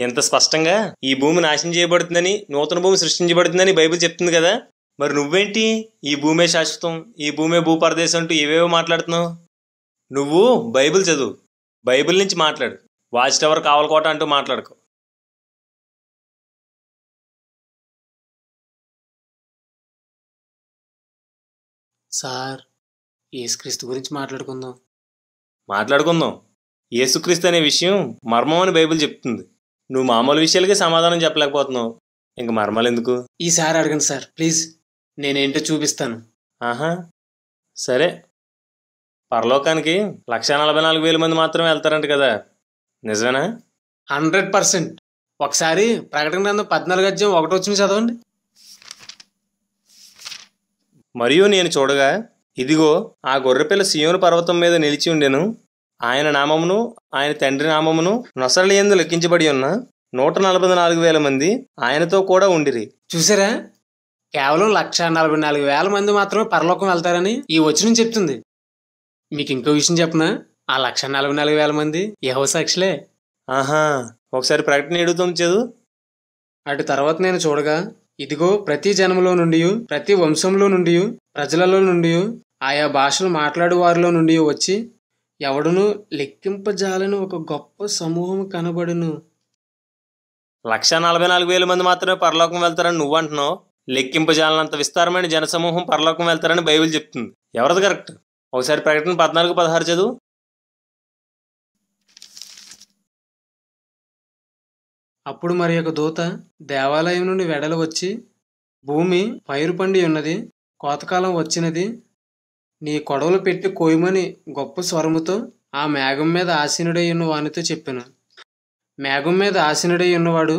ఎంత స్పష్టంగా ఈ భూమి నాశనం చేయబడుతుందని నూతన భూమి సృష్టించబడుతుందని బైబిల్ చెప్తుంది కదా మరి నువ్వేంటి ఈ భూమే శాశ్వతం ఈ భూమే భూపరదేశం అంటూ ఏవేవో మాట్లాడుతున్నావు నువ్వు బైబిల్ చదువు బైబిల్ నుంచి మాట్లాడు వాచ్ టవర్ కావలకోట అంటూ మాట్లాడుకో సార్ ఏసుక్రీస్తు గురించి మాట్లాడుకుందాం మాట్లాడుకుందాం ఏసుక్రీస్తు అనే విషయం మర్మం అని బైబిల్ చెప్తుంది నువ్వు మామూలు విషయాలకి సమాధానం చెప్పలేకపోతున్నావు ఇంక మర్మాలు ఎందుకు ఈసారి అడగండి సార్ ప్లీజ్ నేనేంటో చూపిస్తాను ఆహా సరే పరలోకానికి లక్ష నలభై నాలుగు వేల మంది మాత్రమే వెళ్తారంట కదా నిజమేనా హండ్రెడ్ పర్సెంట్ ఒకసారి ప్రకటన గ్రంథం పద్నాలుగు అధ్యాయం ఒకటి వచ్చింది చదవండి మరియు నేను చూడగా ఇదిగో ఆ గొర్రెపిల్ల సీయోను పర్వతం మీద నిలిచి ఉండెను ఆయన నామమును ఆయన తండ్రి నామమును నొసరల ఎందు లెక్కించబడి ఉన్న నూట నలభై నాలుగు వేల మంది ఆయనతో కూడా ఉండిరి చూసారా కేవలం లక్ష నలభై నాలుగు వేల మంది మాత్రమే పరలోకం వెళ్తారని ఈ వచనం చెప్తుంది మీకు ఇంకో విషయం చెప్పనా ఆ లక్ష నలభై నాలుగు వేల మంది యహో సాక్షులే ఆహా ఒకసారి ప్రకటన ఎడుతుంది చదువు అటు తర్వాత నేను చూడగా ఇదిగో ప్రతి జన్మలో నుండి ప్రతి వంశంలో నుండి ప్రజలలో నుండి ఆయా భాషలు మాట్లాడు వారిలో నుండి వచ్చి ఎవడును లెక్కింపజాలని ఒక గొప్ప సమూహం కనబడును లక్ష నలభై నాలుగు వేల మంది మాత్రమే పరలోకం వెళ్తారని నువ్వంటున్నావు లెక్కింపజాలనంత విస్తారమైన జనసమూహం పరలోకం వెళ్తారని బైబిల్ చెప్తుంది ఎవరిది కరెక్ట్ ఒకసారి ప్రకటన పద్నాలుగు పదహారు చదువు అప్పుడు మరి ఒక దూత దేవాలయం నుండి వెడలు వచ్చి భూమి పైరు పండి ఉన్నది కోతకాలం వచ్చినది నీ కొడవలు పెట్టి కోయమని గొప్ప స్వరముతో ఆ మేఘం మీద ఆసీనుడై ఉన్న వానితో చెప్పాను మేఘం మీద ఆసీనుడై ఉన్నవాడు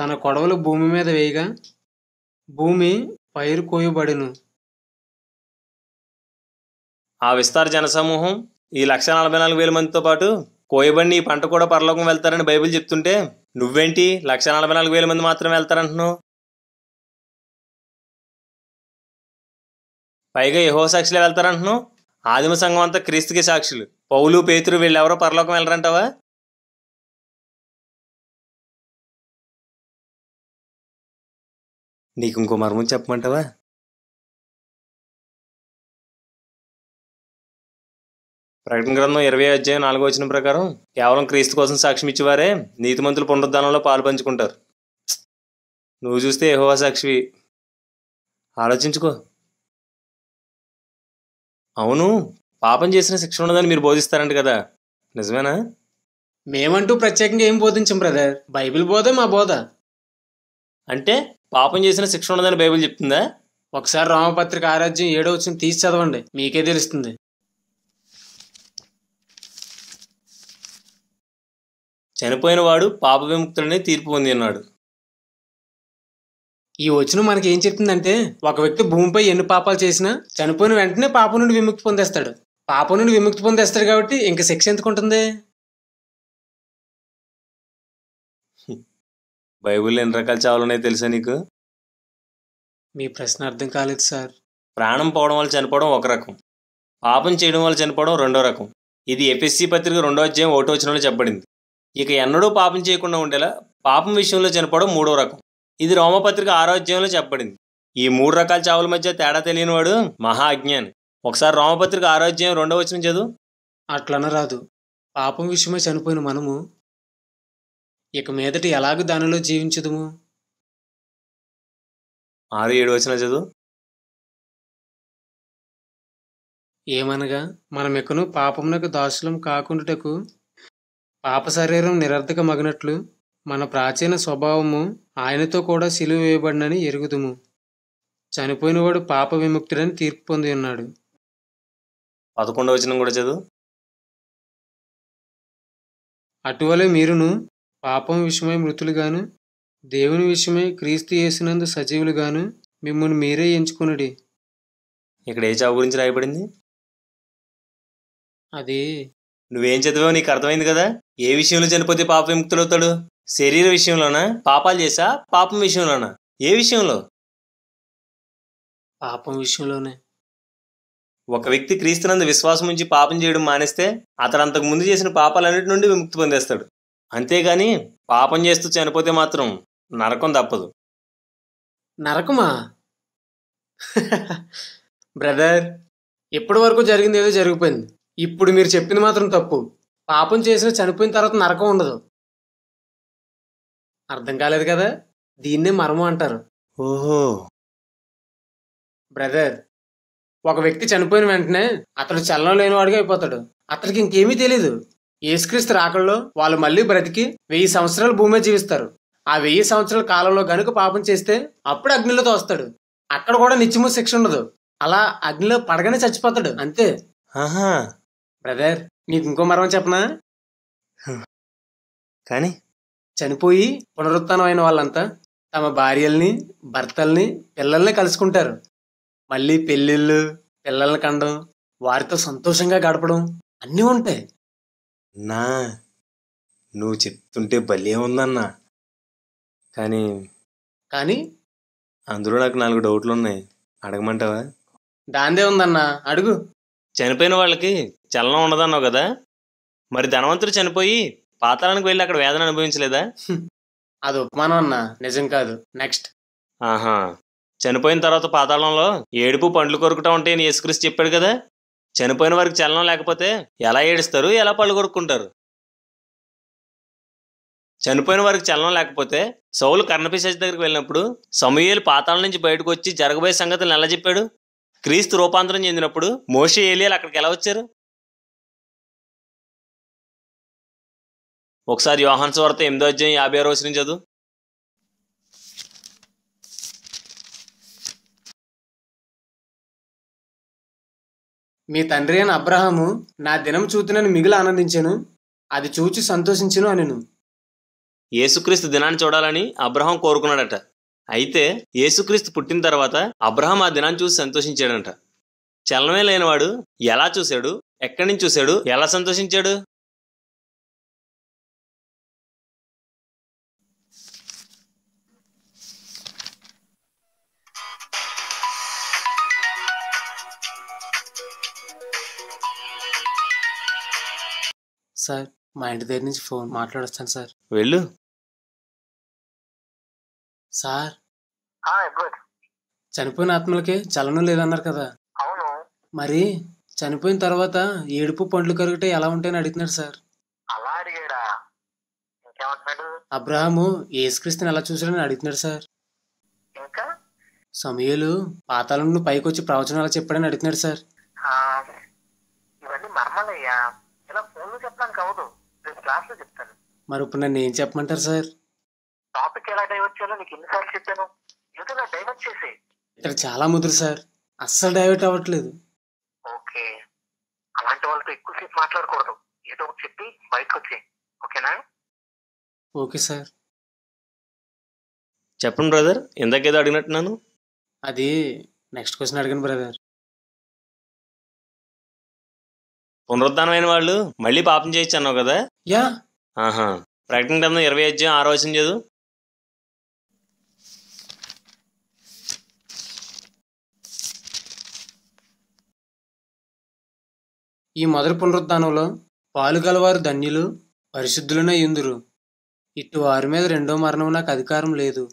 తన కొడవలు భూమి మీద వేయగా భూమి పైరు కోయబడును ఆ విస్తార జనసమూహం ఈ లక్ష నలభై నాలుగు వేల మందితో పాటు కోయబడిన ఈ పంట కూడా పరలోకం వెళ్తారని బైబిల్ చెప్తుంటే నువ్వేంటి లక్ష నలభై నాలుగు వేల మంది మాత్రం వెళ్తారంటున్నావు పైగా యహో సాక్షులు వెళ్తారంటున్నావు ఆదిమ సంఘం అంతా క్రీస్తుకి సాక్షులు పౌలు పేతురు వీళ్ళెవరో పరలోకం వెళ్ళరంటావా నీకు ఇంకో మర్మం చెప్పమంటావా ప్రకటన గ్రంథం ఇరవై అధ్యాయం నాలుగో వచ్చిన ప్రకారం కేవలం క్రీస్తు కోసం సాక్ష్యం ఇచ్చేవారే నీతిమంతులు పునరుద్ధానంలో పాలు పంచుకుంటారు నువ్వు చూస్తే ఏహో సాక్షివి ఆలోచించుకో అవును పాపం చేసిన శిక్ష ఉండదని మీరు బోధిస్తారంట కదా నిజమేనా మేమంటూ ప్రత్యేకంగా ఏం బోధించం బ్రదర్ బైబిల్ బోధ మా బోధ అంటే పాపం చేసిన శిక్ష ఉన్నదని బైబిల్ చెప్తుందా ఒకసారి రామపత్రిక ఆరాధ్యం ఏడో వచ్చిన తీసి చదవండి మీకే తెలుస్తుంది చనిపోయిన వాడు పాప విముక్తులని తీర్పు పొంది ఉన్నాడు ఈ వచనం మనకి ఏం చెప్తుందంటే ఒక వ్యక్తి భూమిపై ఎన్ని పాపాలు చేసినా చనిపోయిన వెంటనే పాపం నుండి విముక్తి పొందేస్తాడు పాపం నుండి విముక్తి పొందేస్తాడు కాబట్టి ఇంక శిక్ష ఎందుకు ఉంటుంది బైబిల్లో ఎన్ని రకాల చావులున్నాయో తెలుసా నీకు మీ ప్రశ్న అర్థం కాలేదు సార్ ప్రాణం పోవడం వల్ల చనిపోవడం ఒక రకం పాపం చేయడం వల్ల చనిపోవడం రెండో రకం ఇది ఎపిఎస్సి పత్రిక రెండో అధ్యాయం ఒకటో వచ్చిన చెప్పబడింది ఇక ఎన్నడూ పాపం చేయకుండా ఉండేలా పాపం విషయంలో చనిపోవడం మూడో రకం ఇది రోమపత్రిక ఆరోగ్యంలో చెప్పబడింది ఈ మూడు రకాల చావుల మధ్య తేడా తెలియనివాడు మహా అజ్ఞాని ఒకసారి రోమపత్రిక ఆరోగ్యం రెండో వచ్చిన చదువు అట్లనరాదు పాపం విషయమై చనిపోయిన మనము ఇక మీదటి ఎలాగ దానిలో జీవించదుము ఆరు ఏడు వచ్చిన చదువు ఏమనగా మనం మనమెక్కును పాపమునకు దాసులం కాకుండాటకు పాప శరీరం నిరర్ధకమగినట్లు మన ప్రాచీన స్వభావము ఆయనతో కూడా సిలువ వేయబడినని ఎరుగుదుము చనిపోయినవాడు పాప విముక్తుడని తీర్పు పొంది ఉన్నాడు పదకొండవ వచనం కూడా చదువు అటువలే మీరును పాపం విషయమై మృతులుగాను దేవుని విషయమై క్రీస్తు యేసునందు సజీవులుగాను మిమ్మల్ని మీరే ఎంచుకున్నది ఇక్కడ ఏ చావు గురించి రాయబడింది అది నువ్వేం చదివావు నీకు అర్థమైంది కదా ఏ విషయంలో చనిపోతే పాప విముక్తులు అవుతాడు శరీర విషయంలోనా పాపాలు చేసా పాపం విషయంలోనా ఏ విషయంలో పాపం విషయంలోనే ఒక వ్యక్తి క్రీస్తునందు విశ్వాసం ఉంచి పాపం చేయడం మానేస్తే అతను అంతకు ముందు చేసిన పాపాలన్నిటి నుండి విముక్తి పొందేస్తాడు అంతేగాని పాపం చేస్తూ చనిపోతే మాత్రం నరకం తప్పదు నరకమా బ్రదర్ ఇప్పటి వరకు జరిగింది ఏదో జరిగిపోయింది ఇప్పుడు మీరు చెప్పింది మాత్రం తప్పు పాపం చేసిన చనిపోయిన తర్వాత నరకం ఉండదు అర్థం కాలేదు కదా దీన్నే మర్మం అంటారు ఓహో బ్రదర్ ఒక వ్యక్తి చనిపోయిన వెంటనే అతడు చలనం లేనివాడిగా అయిపోతాడు అతడికి ఇంకేమీ తెలీదు ఏసుక్రీస్తు రాకల్లో వాళ్ళు మళ్ళీ బ్రతికి వెయ్యి సంవత్సరాలు భూమి జీవిస్తారు ఆ వెయ్యి సంవత్సరాల కాలంలో గనుక పాపం చేస్తే అప్పుడు అగ్నిలో తోస్తాడు అక్కడ కూడా నిత్యము శిక్ష ఉండదు అలా అగ్నిలో పడగానే చచ్చిపోతాడు అంతే బ్రదర్ నీకు ఇంకో మర్మం చెప్పనా కానీ చనిపోయి పునరుత్నమైన వాళ్ళంతా తమ భార్యల్ని భర్తల్ని పిల్లల్ని కలుసుకుంటారు మళ్ళీ పెళ్ళిళ్ళు పిల్లల్ని కండం వారితో సంతోషంగా గడపడం అన్నీ ఉంటాయి నా నువ్వు చెప్తుంటే భలే ఉందన్నా కానీ కానీ అందులో నాకు నాలుగు డౌట్లు ఉన్నాయి అడగమంటావా దాందే ఉందన్నా అడుగు చనిపోయిన వాళ్ళకి చలనం ఉండదన్నావు కదా మరి ధనవంతుడు చనిపోయి పాతాళానికి వెళ్ళి అక్కడ వేదన అనుభవించలేదా అది ఉపమానం అన్న నిజం కాదు నెక్స్ట్ ఆహా చనిపోయిన తర్వాత పాతాళంలో ఏడుపు పండ్లు కొరుకుతా ఉంటాయని యేసుక్రీస్తు చెప్పాడు కదా చనిపోయిన వారికి చలనం లేకపోతే ఎలా ఏడుస్తారు ఎలా పళ్ళు కొరుక్కుంటారు చనిపోయిన వారికి చలనం లేకపోతే సౌలు కర్ణపిశాచ దగ్గరికి వెళ్ళినప్పుడు సమూహలు పాతాళం నుంచి బయటకు వచ్చి జరగబోయే సంగతులను ఎలా చెప్పాడు క్రీస్తు రూపాంతరం చెందినప్పుడు మోషి ఏలియాలు అక్కడికి ఎలా వచ్చారు ఒకసారి యోహాన్ స్వార్త ఎనిమిదో అధ్యాయం యాభై ఆరు వచ్చిన చదువు మీ తండ్రి అయిన అబ్రహాము నా దినం చూతునని మిగిలి ఆనందించాను అది చూచి సంతోషించను అని యేసుక్రీస్తు దినాన్ని చూడాలని అబ్రహాం కోరుకున్నాడట అయితే యేసుక్రీస్తు పుట్టిన తర్వాత అబ్రహాం ఆ దినాన్ని చూసి సంతోషించాడంట చలమే లేనివాడు ఎలా చూశాడు ఎక్కడి నుంచి చూశాడు ఎలా సంతోషించాడు సార్ మా ఇంటి దగ్గర నుంచి ఫోన్ మాట్లాడొస్తాను సార్ వెళ్ళు సార్ చనిపోయిన ఆత్మలకి చలనం లేదన్నారు కదా అవును మరి చనిపోయిన తర్వాత ఏడుపు పండ్లు కరుగుటే ఎలా ఉంటాయని అడుగుతున్నాడు సార్ అలా అడిగాడా అబ్రహాము ఏసుక్రీస్తుని ఎలా చూసాడని అడుగుతున్నాడు సార్ ఇంకా సమయలు పాతాలను పైకి వచ్చి ప్రవచనాలు చెప్పాడని అడుగుతున్నాడు సార్ ఇవన్నీ మర్మలయ్యా మనకు రేపు క్లాస్ లో చెప్తాను మరి ఇప్పుడు నన్ను ఏం చెప్పమంటారు సార్ టాపిక్ ఎలా డైవర్ట్ చేయాలో నీకు ఎన్నిసార్లు చెప్పాను ఏదో డైవర్ట్ చేసే ఇక్కడ చాలా ముదురు సార్ అస్సలు డైవర్ట్ అవ్వట్లేదు ఓకే అలాంటి వాళ్ళతో ఎక్కువ ఎక్కువసేపు మాట్లాడకూడదు ఏదో ఒకటి చెప్పి బయటకు వచ్చేయి ఓకేనా ఓకే సార్ చెప్పండి బ్రదర్ ఇందాకేదో అడిగినట్టున్నాను అది నెక్స్ట్ క్వశ్చన్ అడగను బ్రదర్ పునరుద్ధానమైన వాళ్ళు మళ్ళీ పాపం చేయొచ్చు అన్నావు కదా యా ఆహా ప్రకటన గ్రంథం ఇరవై అధ్యాయం ఆరో వచ్చిన చదువు ఈ మొదటి పునరుద్ధానంలో పాలుగలవారు ధన్యులు పరిశుద్ధులనే ఇందురు ఇటు వారి మీద రెండో మరణం నాకు అధికారం లేదు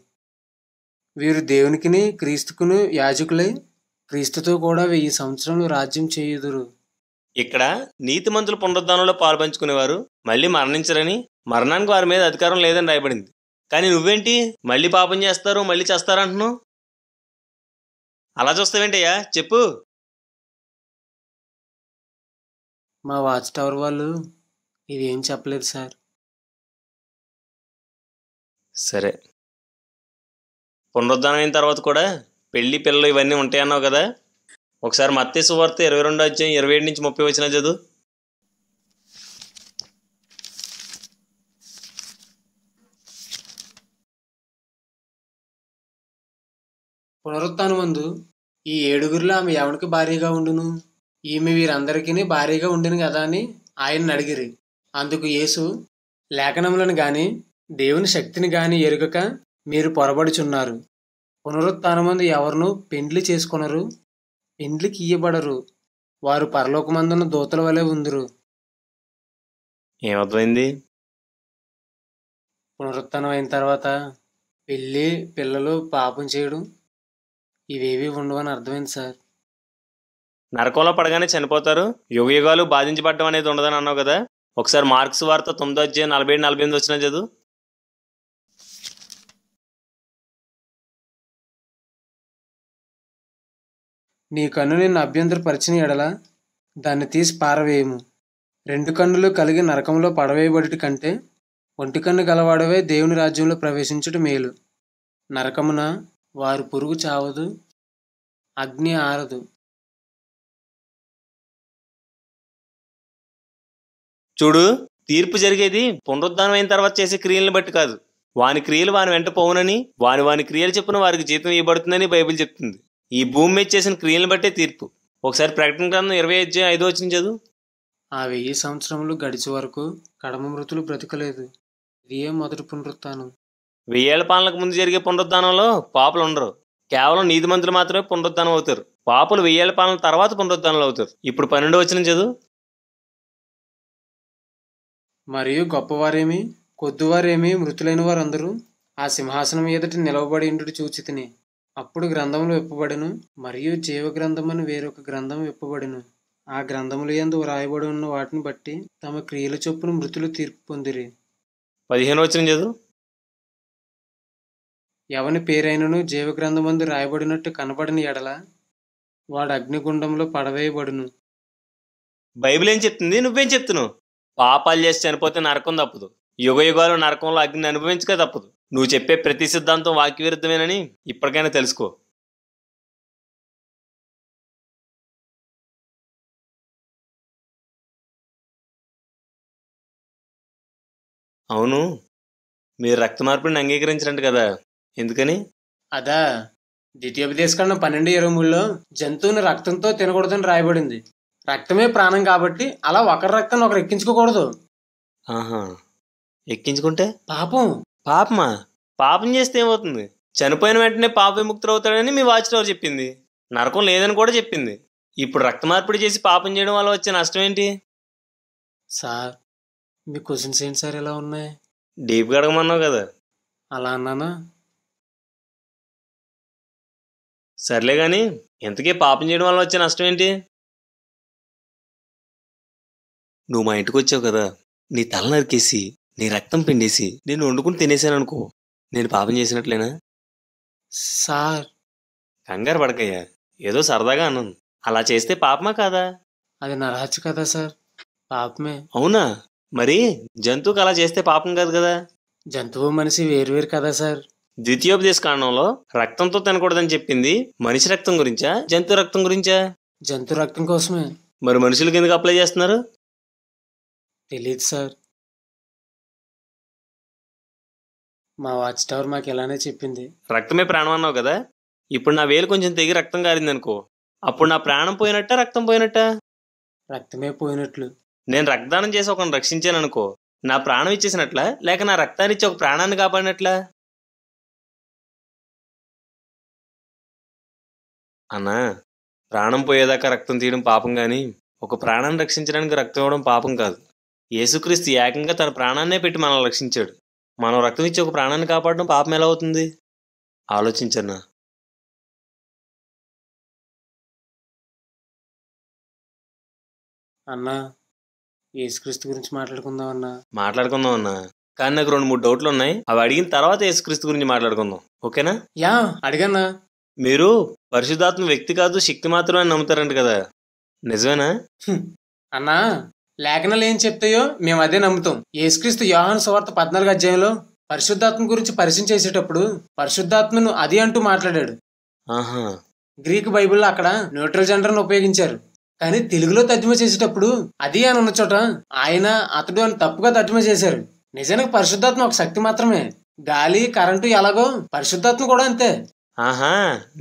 వీరు దేవునికిని క్రీస్తుకును యాజకులై క్రీస్తుతో కూడా వెయ్యి సంవత్సరంలో రాజ్యం చేయుదురు ఇక్కడ మంత్రులు పునరుద్ధానంలో పాల్పంచుకునేవారు మళ్ళీ మరణించరని మరణానికి వారి మీద అధికారం లేదని రాయబడింది కానీ నువ్వేంటి మళ్ళీ పాపం చేస్తారు మళ్ళీ చేస్తారంటున్నావు అలా చూస్తావేంటయ్యా చెప్పు మా వాచ్ టవర్ వాళ్ళు ఇవేం చెప్పలేదు సార్ సరే పునరుద్ధానం అయిన తర్వాత కూడా పెళ్లి పిల్లలు ఇవన్నీ ఉంటాయన్నావు కదా ఒకసారి మత్తే సువార్త ఇరవై రెండో అధ్యాయం ఇరవై ఏడు నుంచి ముప్పై వచ్చిన చదువు ముందు ఈ ఏడుగురిలో ఆమె ఎవరికి భారీగా ఉండును ఈమె వీరందరికీ భారీగా ఉండును కదా అని ఆయన్ని అడిగిరి అందుకు యేసు లేఖనములను గాని దేవుని శక్తిని గాని ఎరుగక మీరు పొరబడుచున్నారు ముందు ఎవరును పెండ్లి చేసుకున్నారు పెండ్లికియ్యబడరు వారు పరలోకమందున్న దూతల వలె ఉందరు ఏమర్థమైంది పునరుత్నం అయిన తర్వాత పెళ్ళి పిల్లలు పాపం చేయడం ఇవేవి ఉండవని అర్థమైంది సార్ నరకంలో పడగానే చనిపోతారు యుగ యుగాలు బాధించబడడం అనేది ఉండదని అన్నావు కదా ఒకసారి మార్క్స్ వార్త తొమ్మిది వచ్చే నలభై నలభై ఎనిమిది వచ్చిన చదువు నీ కన్ను నిన్ను అభ్యంతరపరిచిన ఎడల దాన్ని తీసి పారవేయము రెండు కన్నులు కలిగి నరకంలో పడవేయబడుట కంటే ఒంటి కన్ను గలవాడవే దేవుని రాజ్యంలో ప్రవేశించుట మేలు నరకమున వారు పురుగు చావదు అగ్ని ఆరదు చూడు తీర్పు జరిగేది అయిన తర్వాత చేసే క్రియలను బట్టి కాదు వాని క్రియలు వాని వెంట పోవునని వాని వాని క్రియలు చెప్పున వారికి జీతం ఇవ్వబడుతుందని బైబిల్ చెప్తుంది ఈ భూమి మీద చేసిన క్రియలను బట్టే తీర్పు ఒకసారి ప్రకటన గ్రంథం ఇరవై ఐదు ఐదో వచ్చిన చదువు ఆ వెయ్యి సంవత్సరములు గడిచే వరకు కడమ మృతులు బ్రతకలేదు ఇదే మొదటి పునరుత్నం వెయ్యేళ్ల పాలనకు ముందు జరిగే పునరుద్ధానంలో పాపలు ఉండరు కేవలం మంత్రులు మాత్రమే పునరుద్ధానం అవుతారు పాపలు వెయ్యేళ్ల పాలన తర్వాత పునరుద్ధానాలు అవుతారు ఇప్పుడు పన్నెండు వచ్చిన చదువు మరియు గొప్పవారేమి కొద్దివారేమి మృతులైన వారందరూ ఆ సింహాసనం ఎదుటి నిలవబడి ఇంటి చూచి తిని అప్పుడు గ్రంథములు విప్పబడెను మరియు జీవ గ్రంథమని వేరొక గ్రంథం విప్పబడెను ఆ గ్రంథములు ఎందు వ్రాయబడి ఉన్న వాటిని బట్టి తమ క్రియల చొప్పున మృతులు తీర్పు పొందిరి పదిహేను వచ్చిన చదువు ఎవని పేరైనను జీవ గ్రంథమందు రాయబడినట్టు కనబడిన ఎడల వాడు అగ్నిగుండంలో పడవేయబడును బైబిల్ ఏం చెప్తుంది నువ్వేం చెప్తున్నావు పాపాలు చేసి చనిపోతే నరకం తప్పదు యుగ యుగాలు నరకంలో అగ్ని అనుభవించక తప్పదు నువ్వు చెప్పే ప్రతి సిద్ధాంతం వాక్యవిరుద్ధమేనని ఇప్పటికైనా తెలుసుకో అవును మీరు రక్త మార్పిడిని అంగీకరించరండి కదా ఎందుకని అదా ద్వితీయోపదేశం పన్నెండు ఇరవై మూడులో జంతువుని రక్తంతో తినకూడదని రాయబడింది రక్తమే ప్రాణం కాబట్టి అలా ఒకరి రక్తాన్ని ఒకరు ఎక్కించుకోకూడదు ఆహా ఎక్కించుకుంటే పాపం పాపమా పాపం చేస్తే ఏమవుతుంది చనిపోయిన వెంటనే పాప విముక్తులవుతాడని మీ వాచ్డవర్ చెప్పింది నరకం లేదని కూడా చెప్పింది ఇప్పుడు రక్త మార్పిడి చేసి పాపం చేయడం వల్ల వచ్చే నష్టం ఏంటి సార్ మీ క్వశ్చన్స్ ఏంటి సార్ ఎలా ఉన్నాయి డీప్గా అడగమన్నావు కదా అలా అన్నానా సర్లే కానీ ఇంతకీ పాపం చేయడం వల్ల వచ్చే నష్టం ఏంటి నువ్వు మా ఇంటికి వచ్చావు కదా నీ తల నరికేసి నీ రక్తం పిండేసి నేను వండుకుని తినేశాను అనుకో నేను పాపం చేసినట్లేనా సార్ కంగారు పడకయ్యా ఏదో సరదాగా అన్నాను అలా చేస్తే పాపమా కాదా అది నా కదా సార్ పాపమే అవునా మరి జంతువుకి అలా చేస్తే పాపం కాదు కదా జంతువు మనిషి వేరువేరు కదా సార్ ద్వితీయోపదేశ కాండంలో రక్తంతో తినకూడదని చెప్పింది మనిషి రక్తం గురించా జంతు రక్తం గురించా జంతు రక్తం కోసమే మరి మనుషులకి ఎందుకు అప్లై చేస్తున్నారు తెలియదు సార్ మా వాచ్ టవర్ మాకు ఇలానే చెప్పింది రక్తమే ప్రాణం అన్నావు కదా ఇప్పుడు నా వేలు కొంచెం తెగి రక్తం కారింది అనుకో అప్పుడు నా ప్రాణం పోయినట్ట రక్తం పోయినట్ట రక్తమే పోయినట్లు నేను రక్తదానం చేసి ఒకరిని రక్షించాను అనుకో నా ప్రాణం ఇచ్చేసినట్ల లేక నా రక్తాన్ని ఇచ్చి ఒక ప్రాణాన్ని కాపాడినట్లా అన్నా ప్రాణం పోయేదాకా రక్తం తీయడం పాపం కానీ ఒక ప్రాణాన్ని రక్షించడానికి రక్తం ఇవ్వడం పాపం కాదు యేసుక్రీస్తు ఏకంగా తన ప్రాణాన్నే పెట్టి మనల్ని రక్షించాడు మనం రక్తం ఇచ్చి ఒక ప్రాణాన్ని కాపాడడం పాపం ఎలా అవుతుంది ఆలోచించన్నా అన్నా యేసుక్రీస్తు గురించి మాట్లాడుకుందాం అన్నా మాట్లాడుకుందాం అన్నా కానీ నాకు రెండు మూడు డౌట్లు ఉన్నాయి అవి అడిగిన తర్వాత యేసుక్రీస్తు గురించి మాట్లాడుకుందాం ఓకేనా యా అడిగన్నా మీరు పరిశుద్ధాత్మ వ్యక్తి కాదు శక్తి మాత్రమే నమ్ముతారంట కదా నిజమేనా అన్నా లేఖనాలు ఏం చెప్తాయో మేము అదే నమ్ముతాం యేసుక్రీస్తు యోహాను సువార్త పద్నాలుగు అధ్యాయంలో పరిశుద్ధాత్మ గురించి పరిచయం చేసేటప్పుడు పరిశుద్ధాత్మను అది అంటూ మాట్లాడాడు గ్రీక్ బైబిల్లో అక్కడ న్యూట్రల్ జెండర్ను ఉపయోగించారు కానీ తెలుగులో తర్జుమా చేసేటప్పుడు అది అని ఉన్న చోట ఆయన అతడు అని తప్పుగా తర్జుమా చేశారు నిజానికి పరిశుద్ధాత్మ ఒక శక్తి మాత్రమే గాలి కరెంటు ఎలాగో పరిశుద్ధాత్మ కూడా అంతే ఆహా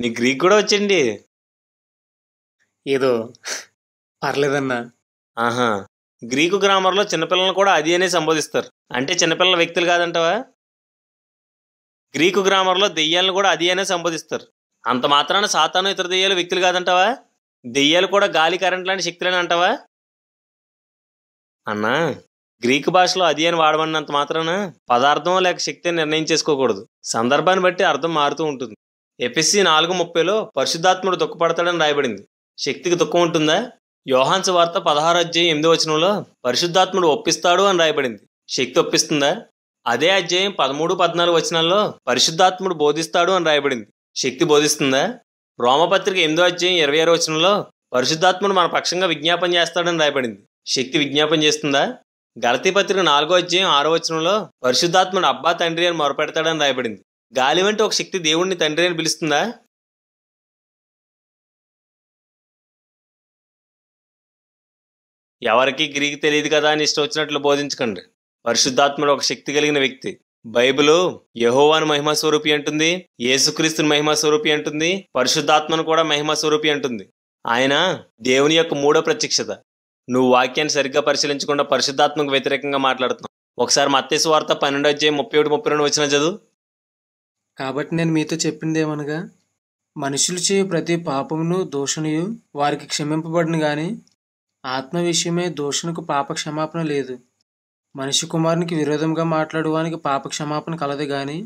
నీ గ్రీక్ కూడా వచ్చింది ఏదో పర్లేదన్నా ఆహా గ్రీకు గ్రామర్లో చిన్నపిల్లలను కూడా అది అనే సంబోధిస్తారు అంటే చిన్నపిల్లల వ్యక్తులు కాదంటవా గ్రీకు గ్రామర్లో దెయ్యాలను కూడా అది అనే సంబోధిస్తారు అంత మాత్రాన సాతాను ఇతర దెయ్యాలు వ్యక్తులు కాదంటావా దెయ్యాలు కూడా గాలి కరెంట్ లాంటి శక్తులని అన్నా గ్రీకు భాషలో అది అని వాడబడినంత మాత్రాన పదార్థం లేక శక్తిని నిర్ణయం చేసుకోకూడదు సందర్భాన్ని బట్టి అర్థం మారుతూ ఉంటుంది ఎపిస్సి నాలుగు ముప్పైలో పరిశుద్ధాత్ముడు దుఃఖపడతాడని రాయబడింది శక్తికి దుఃఖం ఉంటుందా యోహాన్స్ వార్త పదహారు అధ్యాయం ఎనిమిది వచనంలో పరిశుద్ధాత్ముడు ఒప్పిస్తాడు అని రాయబడింది శక్తి ఒప్పిస్తుందా అదే అధ్యాయం పదమూడు పద్నాలుగు వచనాల్లో పరిశుద్ధాత్ముడు బోధిస్తాడు అని రాయబడింది శక్తి బోధిస్తుందా రోమపత్రిక ఎనిమిదో అధ్యాయం ఇరవై ఆరు వచనంలో పరిశుద్ధాత్ముడు మన పక్షంగా విజ్ఞాపన చేస్తాడని రాయబడింది శక్తి విజ్ఞాపన చేస్తుందా గలతీ పత్రిక నాలుగో అధ్యాయం ఆరో వచనంలో పరిశుద్ధాత్ముడు అబ్బా తండ్రి అని మొరపెడతాడని రాయబడింది గాలి వంటి ఒక శక్తి దేవుణ్ణి తండ్రి అని పిలుస్తుందా ఎవరికీ గ్రీకు తెలియదు కదా అని ఇష్టం వచ్చినట్లు బోధించకండి పరిశుద్ధాత్మడు ఒక శక్తి కలిగిన వ్యక్తి బైబిల్ యహోవాను మహిమ స్వరూపి అంటుంది యేసుక్రీస్తుని మహిమ స్వరూపి అంటుంది పరిశుద్ధాత్మను కూడా మహిమ స్వరూపి అంటుంది ఆయన దేవుని యొక్క మూడో ప్రత్యక్షత నువ్వు వాక్యాన్ని సరిగ్గా పరిశీలించకుండా పరిశుద్ధాత్మకు వ్యతిరేకంగా మాట్లాడుతున్నావు ఒకసారి మత్తేసు వార్త పన్నెండు వచ్చే ముప్పై ఒకటి ముప్పై రెండు వచ్చిన చదువు కాబట్టి నేను మీతో చెప్పింది ఏమనగా మనుషులు చేయు ప్రతి పాపమును దోషణయు వారికి క్షమింపబడిన గాని ఆత్మ విషయమై దూషణకు పాప క్షమాపణ లేదు మనిషి కుమారునికి విరోధంగా మాట్లాడువానికి పాప క్షమాపణ కలదు గాని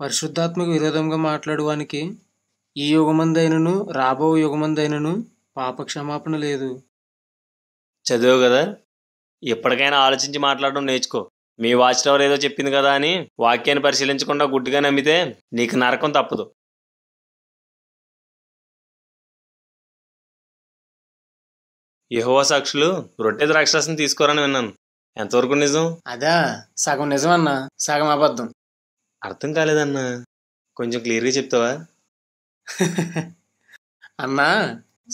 పరిశుద్ధాత్మకు విరోధంగా మాట్లాడువానికి ఈ యుగమందైనను రాబో యుగమందైనను పాప క్షమాపణ లేదు చదువు కదా ఎప్పటికైనా ఆలోచించి మాట్లాడడం నేర్చుకో మీ వాచ్ టవర్ ఏదో చెప్పింది కదా అని వాక్యాన్ని పరిశీలించకుండా గుడ్డిగా నమ్మితే నీకు నరకం తప్పదు యహోవా సాక్షులు రొట్టె ద్రాక్షరసం తీసుకోరని విన్నాను ఎంతవరకు నిజం అదా సగం నిజమన్నా సగం అబద్ధం అర్థం కాలేదన్నా కొంచెం క్లియర్గా చెప్తావా అన్నా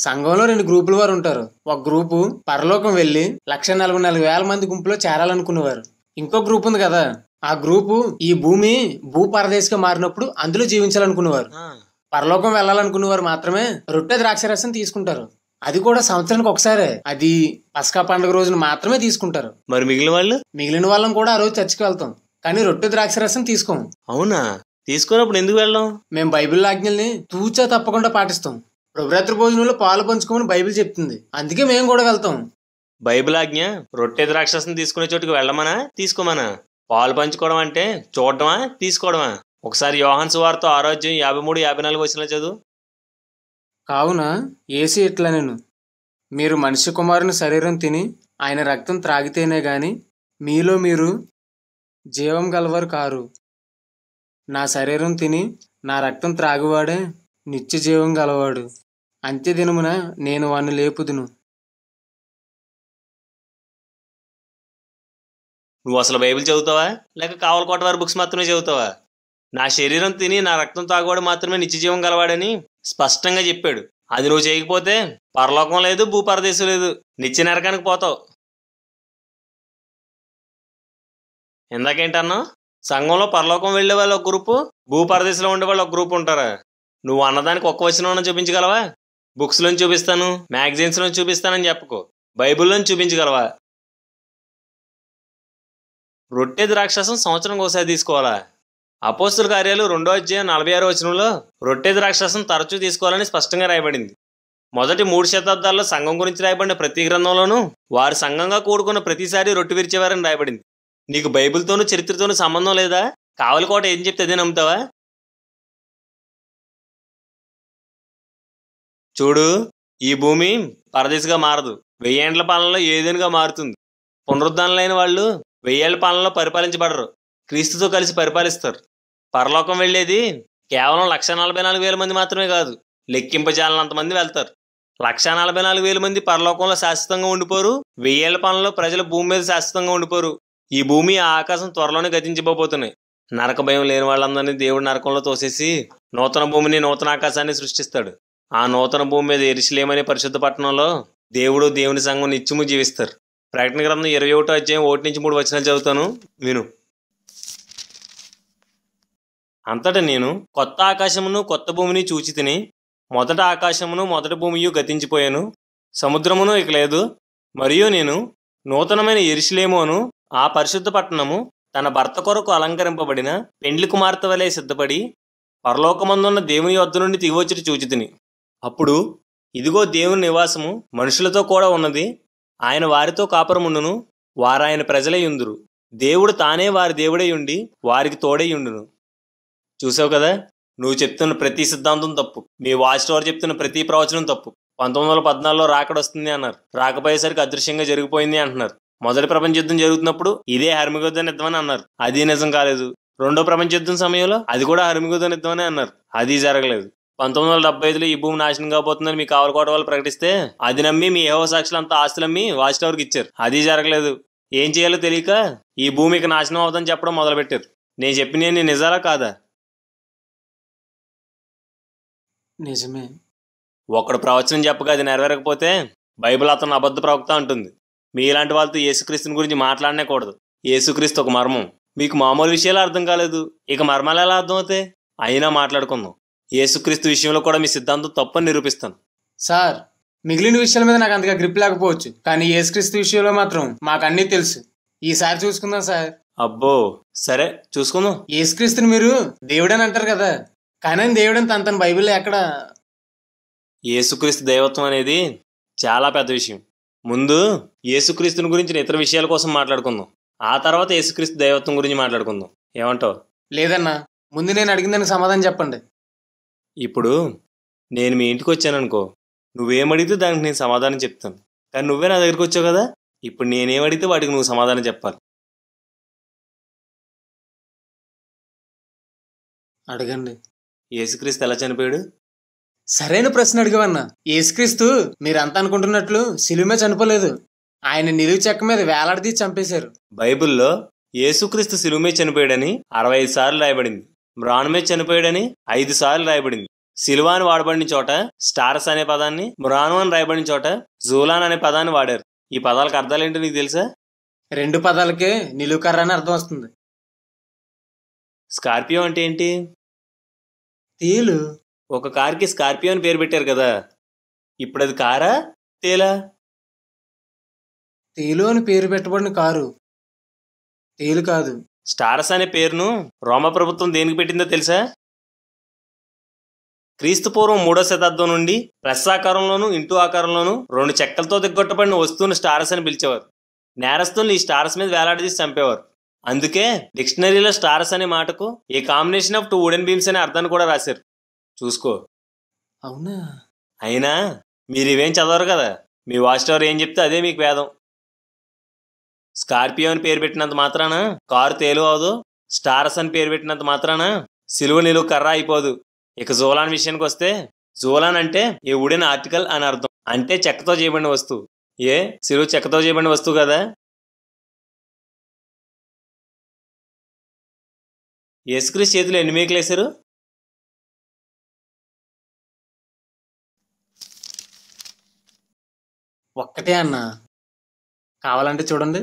సంఘంలో రెండు గ్రూపుల వారు ఉంటారు ఒక గ్రూపు పరలోకం వెళ్ళి లక్ష నలభై నాలుగు వేల మంది గుంపులో చేరాలనుకునేవారు ఇంకో గ్రూప్ ఉంది కదా ఆ గ్రూపు ఈ భూమి భూ పరదేశిగా మారినప్పుడు అందులో జీవించాలనుకునేవారు పరలోకం వెళ్ళాలనుకునేవారు మాత్రమే రొట్టె ద్రాక్షరసం తీసుకుంటారు అది కూడా సంవత్సరానికి ఒకసారి అది పసకా పండుగ రోజున మాత్రమే తీసుకుంటారు మరి మిగిలిన వాళ్ళు మిగిలిన వాళ్ళం కూడా ఆ రోజు చర్చికి వెళ్తాం కానీ రొట్టె ద్రాక్ష రసం తీసుకోము అవునా తీసుకున్నప్పుడు ఎందుకు వెళ్ళాం మేము బైబిల్ ఆజ్ఞల్ని తూచా తప్పకుండా పాటిస్తాం ప్రభురాత్రి భోజనంలో పాలు పంచుకోమని బైబిల్ చెప్తుంది అందుకే మేము కూడా వెళ్తాం బైబిల్ ఆజ్ఞ రొట్టె రసం తీసుకునే చోటుకి వెళ్ళమనా తీసుకోమనా పాలు పంచుకోవడం అంటే చూడడమా తీసుకోవడమా ఒకసారి యోహన్ వారితో ఆరోగ్యం యాభై మూడు యాభై నాలుగు వచ్చిన చదువు కావున ఎట్లా నేను మీరు మనిషి కుమారుని శరీరం తిని ఆయన రక్తం త్రాగితేనే గాని మీలో మీరు జీవం గలవారు కారు నా శరీరం తిని నా రక్తం త్రాగువాడే నిత్య జీవం గలవాడు అంత్యదినమున నేను వాణ్ణి లేపుదును నువ్వు అసలు బైబిల్ చదువుతావా లేక కావాలకోట వారి బుక్స్ మాత్రమే చదువుతావా నా శరీరం తిని నా రక్తం తాగువాడు మాత్రమే నిత్యజీవం గలవాడని స్పష్టంగా చెప్పాడు అది నువ్వు చేయకపోతే పరలోకం లేదు భూపరదేశం లేదు నిత్య నరకానికి పోతావు ఇందాకేంటన్నా సంఘంలో పరలోకం వెళ్ళే వాళ్ళు ఒక గ్రూపు భూపరదేశంలో ఉండే వాళ్ళు ఒక గ్రూప్ ఉంటారా నువ్వు అన్నదానికి ఒక్క వచనం చూపించగలవా బుక్స్లో చూపిస్తాను మ్యాగజైన్స్లో చూపిస్తానని చెప్పకు బైబిల్లో చూపించగలవా రొట్టె ద్రాక్షసం సంవత్సరం ఒకసారి తీసుకోవాలా అపోస్తుల కార్యాలు రెండో అధ్యాయం నలభై ఆరో వచనంలో రొట్టె ద్రాక్షసం తరచూ తీసుకోవాలని స్పష్టంగా రాయబడింది మొదటి మూడు శతాబ్దాల్లో సంఘం గురించి రాయబడిన ప్రతి గ్రంథంలోనూ వారు సంఘంగా కూడుకున్న ప్రతిసారి రొట్టె విరిచేవారని రాయబడింది నీకు బైబిల్తోనూ చరిత్రతోనూ సంబంధం లేదా కావలికోట ఏం చెప్తే అదే నమ్ముతావా చూడు ఈ భూమి పరదేశిగా మారదు వెయ్యేండ్ల పాలనలో ఏదేనుగా మారుతుంది పునరుద్ధరణలైన వాళ్ళు వెయ్యేళ్ల పాలనలో పరిపాలించబడరు క్రీస్తుతో కలిసి పరిపాలిస్తారు పరలోకం వెళ్ళేది కేవలం లక్ష నలభై నాలుగు వేల మంది మాత్రమే కాదు లెక్కింపజాలనంత మంది వెళ్తారు లక్ష నలభై నాలుగు వేల మంది పరలోకంలో శాశ్వతంగా ఉండిపోరు వెయ్యేళ్ల పనుల్లో ప్రజలు భూమి మీద శాశ్వతంగా ఉండిపోరు ఈ భూమి ఆకాశం త్వరలోనే గతించిపోతున్నాయి నరక భయం లేని వాళ్ళందరినీ దేవుడు నరకంలో తోసేసి నూతన భూమిని నూతన ఆకాశాన్ని సృష్టిస్తాడు ఆ నూతన భూమి మీద ఎరిశిలేమనే పరిశుద్ధ పట్టణంలో దేవుడు దేవుని సంఘం నిత్యము జీవిస్తారు ప్రకటన గ్రంథం ఇరవై ఒకటో అధ్యాయం ఒకటి నుంచి మూడు వచనాలు చదువుతాను విను అంతట నేను కొత్త ఆకాశమును కొత్త భూమిని చూచి తిని మొదట ఆకాశమును మొదటి భూమియు గతించిపోయాను సముద్రమును ఇక లేదు మరియు నేను నూతనమైన ఎరిశిలేమోను ఆ పరిశుద్ధ పట్టణము తన భర్త కొరకు అలంకరింపబడిన పెండ్లి కుమార్తె వలె సిద్ధపడి పరలోకమందున్న దేవుని వద్ద నుండి చూచి చూచితిని అప్పుడు ఇదిగో దేవుని నివాసము మనుషులతో కూడా ఉన్నది ఆయన వారితో కాపురముండును వారాయన ప్రజలై ఉందురు దేవుడు తానే వారి దేవుడై ఉండి వారికి తోడై ఉండును చూసావు కదా నువ్వు చెప్తున్న ప్రతి సిద్ధాంతం తప్పు మీ వాచ్ టవర్ చెప్తున్న ప్రతి ప్రవచనం తప్పు పంతొమ్మిది వందల పద్నాలుగులో రాకడొస్తుంది అన్నారు రాకపోయేసరికి అదృశ్యంగా జరిగిపోయింది అంటున్నారు మొదటి ప్రపంచ యుద్ధం జరుగుతున్నప్పుడు ఇదే హర్మిగోదన్ యుద్ధం అన్నారు అది నిజం కాలేదు రెండో ప్రపంచ యుద్ధం సమయంలో అది కూడా హర్మిగోదన్ యుద్ధం అని అన్నారు అది జరగలేదు పంతొమ్మిది వందల డెబ్బై ఐదులో ఈ భూమి నాశనం కాబోతుందని మీ కావలకోట వాళ్ళు ప్రకటిస్తే అది నమ్మి మీ అంత ఆస్తులు అమ్మి వాచ్ టవర్కి ఇచ్చారు అది జరగలేదు ఏం చేయాలో తెలియక ఈ భూమికి నాశనం అవుతుందని చెప్పడం మొదలుపెట్టారు నేను చెప్పిన నిజాలా కాదా నిజమే ఒకడు ప్రవచనం చెప్పక అది నెరవేరకపోతే బైబిల్ అతను అబద్ధ ప్రవక్త అంటుంది మీలాంటి వాళ్ళతో యేసుక్రీస్తుని గురించి మాట్లాడనేకూడదు యేసుక్రీస్తు ఒక మర్మం మీకు మామూలు విషయాలు అర్థం కాలేదు ఇక మర్మాలు ఎలా అర్థమవుతాయి అయినా మాట్లాడుకుందాం యేసుక్రీస్తు విషయంలో కూడా మీ సిద్ధాంతం తప్పని నిరూపిస్తాను సార్ మిగిలిన విషయాల మీద నాకు అంతగా గ్రిప్ లేకపోవచ్చు కానీ యేసుక్రీస్తు విషయంలో మాత్రం మాకు అన్నీ తెలుసు ఈసారి చూసుకుందాం సార్ అబ్బో సరే చూసుకుందాం యేసుక్రీస్తుని మీరు దేవుడని అంటారు కదా కానీ దేవుడు తన తన బైబిల్ ఎక్కడ యేసుక్రీస్తు దైవత్వం అనేది చాలా పెద్ద విషయం ముందు యేసుక్రీస్తుని గురించి ఇతర విషయాల కోసం మాట్లాడుకుందాం ఆ తర్వాత యేసుక్రీస్తు దైవత్వం గురించి మాట్లాడుకుందాం ఏమంటావు లేదన్నా ముందు నేను అడిగిన దానికి సమాధానం చెప్పండి ఇప్పుడు నేను మీ ఇంటికి వచ్చాను అనుకో అడిగితే దానికి నేను సమాధానం చెప్తాను కానీ నువ్వే నా దగ్గరికి వచ్చావు కదా ఇప్పుడు నేనేమడితే అడిగితే నువ్వు సమాధానం చెప్పాలి అడగండి యేసుక్రీస్తు ఎలా చనిపోయాడు సరైన ప్రశ్న అడిగావన్నా యేసుక్రీస్తు మీరంతా అనుకుంటున్నట్లు సిలిమే చనిపోలేదు ఆయన నిలువు చెక్క మీద వేలాడదీ చంపేశారు బైబిల్లో యేసుక్రీస్తు సిలుమే చనిపోయాడని అరవై ఐదు సార్లు రాయబడింది మ్రానుమే చనిపోయాడని ఐదు సార్లు రాయబడింది సిలువా అని వాడబడిన చోట స్టార్స్ అనే పదాన్ని మ్రాను అని రాయబడిన చోట జూలాన్ అనే పదాన్ని వాడారు ఈ పదాలకు అర్థాలు ఏంటో నీకు తెలుసా రెండు పదాలకే నిలువుకర్ర అని అర్థం వస్తుంది స్కార్పియో అంటే ఏంటి తేలు ఒక కార్కి స్కార్పియో అని పేరు పెట్టారు కదా ఇప్పుడు అది కారా తేలా తేలు అని పేరు పెట్టబడిన కారు తేలు కాదు స్టారస్ అనే పేరును రోమా ప్రభుత్వం దేనికి పెట్టిందో తెలుసా క్రీస్తు పూర్వం మూడో శతాబ్దం నుండి ప్రెస్ ఆకారంలోనూ ఇంటూ ఆకారంలోనూ రెండు చెక్కలతో దిగ్గొట్టబడిన వస్తువును స్టారస్ అని పిలిచేవారు నేరస్తులు ఈ స్టారస్ మీద వేలాడదీసి చంపేవారు అందుకే డిక్షనరీలో స్టార్స్ అనే మాటకు a combination of two wooden beams అనే అర్థాన్ని కూడా రాశారు చూసుకో అవునా అయినా మీరు ఇవేం చదవరు కదా మీ వాచ్ టవర్ ఏం చెప్తే అదే మీకు వేదం స్కార్పియో అని పేరు పెట్టినంత మాత్రాన కారు తేలు అవదు స్టార్స్ అని పేరు పెట్టినంత మాత్రాన సిలువ నిలువ కర్ర అయిపోదు ఇక జోలాన్ విషయానికి వస్తే జోలాన్ అంటే ఈ వుడెన్ ఆర్టికల్ అని అర్థం అంటే చెక్కతో చేయబడిన వస్తువు ఏ సిలువ చెక్కతో చేయబడిన వస్తువు కదా యేసుక్రీస్తు చేతిలో ఎన్ని మేకలు వేశారు ఒక్కటే అన్న కావాలంటే చూడండి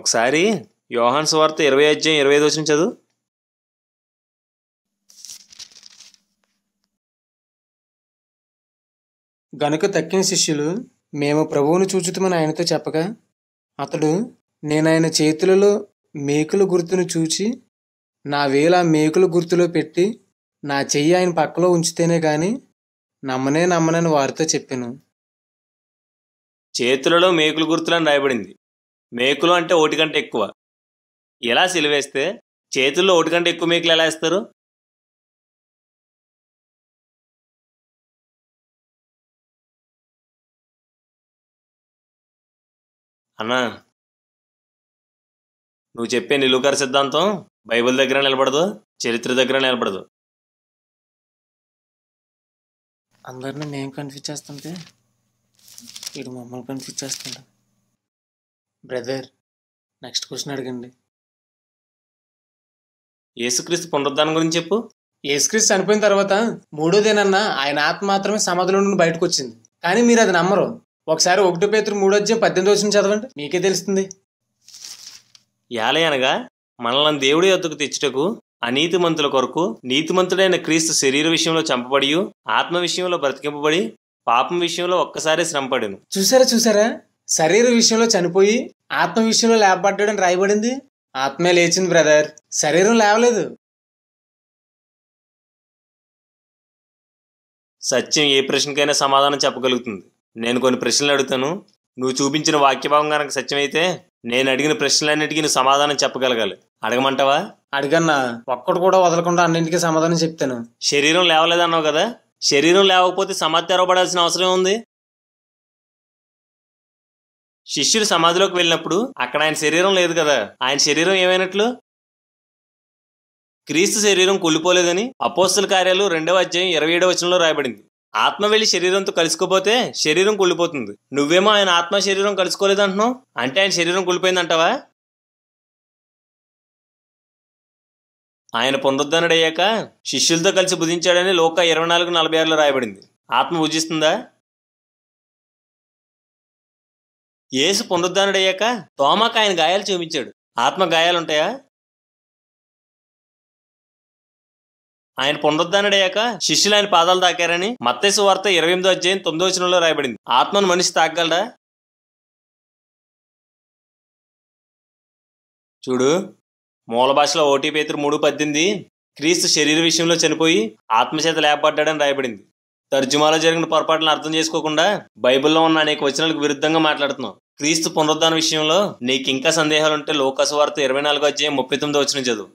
ఒకసారి యోహాన్ సువార్త ఇరవై అధ్యాయం ఇరవై ఐదు వచ్చిన చదువు గనుక తక్కిన శిష్యులు మేము ప్రభువును చూచుతామని ఆయనతో చెప్పగా అతడు నేను ఆయన చేతులలో మేకుల గుర్తును చూచి నా వేల ఆ మేకుల గుర్తులో పెట్టి నా చెయ్యి ఆయన పక్కలో ఉంచితేనే కానీ నమ్మనే నమ్మనని వారితో చెప్పాను చేతులలో మేకుల గుర్తులని రాయబడింది మేకులు అంటే ఒకటి కంటే ఎక్కువ ఇలా సిలివేస్తే చేతుల్లో ఒకటి కంటే ఎక్కువ మేకులు ఎలా వేస్తారు అన్నా నువ్వు చెప్పే నిలువుకారు సిద్ధాంతం బైబిల్ దగ్గర నిలబడదు చరిత్ర దగ్గర నిలబడదు అందరినీ మేము కన్ఫ్యూజ్ చేస్తుంటే వీడు మమ్మల్ని కన్ఫ్యూజ్ చేస్తుంట బ్రదర్ నెక్స్ట్ క్వశ్చన్ అడగండి యేసుక్రీస్తు పునరుద్ధానం గురించి చెప్పు యేసుక్రీస్తు చనిపోయిన తర్వాత మూడో దేనన్నా ఆయన ఆత్మ మాత్రమే సమాధుల నుండి బయటకు వచ్చింది కానీ మీరు అది నమ్మరు ఒకసారి ఒకటో పేతురు మూడు అధ్యాయం పద్దెనిమిది వచ్చిన చదవండి మీకే తెలుస్తుంది యాలయనగా మనల్ని దేవుడి యొద్దకు తెచ్చుటకు అనీతిమంతుల కొరకు నీతిమంతుడైన క్రీస్తు శరీర విషయంలో చంపబడి ఆత్మ విషయంలో బ్రతికింపబడి పాపం విషయంలో ఒక్కసారి శ్రమపడను చూసారా చూసారా శరీర విషయంలో చనిపోయి ఆత్మ విషయంలో లేపబడ్డాడని రాయబడింది ఆత్మే లేచింది బ్రదర్ శరీరం లేవలేదు సత్యం ఏ ప్రశ్నకైనా సమాధానం చెప్పగలుగుతుంది నేను కొన్ని ప్రశ్నలు అడుగుతాను నువ్వు చూపించిన వాక్యభావం కనుక సత్యమైతే నేను అడిగిన ప్రశ్నలన్నిటికీ నువ్వు సమాధానం చెప్పగలగాలి అడగమంటావా అడగన్నా ఒక్కటి కూడా వదలకుండా అన్నింటికీ సమాధానం చెప్తాను శరీరం లేవలేదన్నావు కదా శరీరం లేవకపోతే సమాధి తెరవబడాల్సిన అవసరం ఉంది శిష్యుడు సమాధిలోకి వెళ్ళినప్పుడు అక్కడ ఆయన శరీరం లేదు కదా ఆయన శరీరం ఏమైనట్లు క్రీస్తు శరీరం కుళ్ళిపోలేదని అపోస్తుల కార్యాలు రెండవ అధ్యాయం ఇరవై ఏడవ వచనంలో రాయబడింది ఆత్మ వెళ్ళి శరీరంతో కలుసుకోపోతే శరీరం కుళ్ళిపోతుంది నువ్వేమో ఆయన ఆత్మ శరీరం కలుసుకోలేదంటున్నావు అంటే ఆయన శరీరం కుళ్ళిపోయిందంటావా ఆయన పునరుద్ధరణుడయ్యాక శిష్యులతో కలిసి బుధించాడని లోక ఇరవై నాలుగు నలభై ఆరులో రాయబడింది ఆత్మ భుజిస్తుందా ఏసు పునరుద్ధరణుడయ్యాక తోమాక ఆయన గాయాలు చూపించాడు ఆత్మ గాయాలుంటాయా ఆయన పునరుద్ధానడయ్యాక శిష్యులు ఆయన పాదాలు తాకారని మత్తేసు వార్త ఇరవై ఎనిమిదో అధ్యాయం తొమ్మిదో వచనంలో రాయబడింది ఆత్మను మనిషి తాగలడా చూడు మూల భాషలో ఓటీ పేతురు మూడు పద్దెనిమిది క్రీస్తు శరీర విషయంలో చనిపోయి ఆత్మచేత లేపబడ్డాడని రాయబడింది తర్జుమాలో జరిగిన పొరపాట్లను అర్థం చేసుకోకుండా బైబిల్లో ఉన్న అనేక వచనాలకు విరుద్ధంగా మాట్లాడుతున్నాం క్రీస్తు పునరుద్ధాన విషయంలో నీకు ఇంకా సందేహాలు ఉంటే లోకసు వార్త ఇరవై నాలుగో అధ్యాయం ముప్పై తొమ్మిదో వచ్చిన చదువు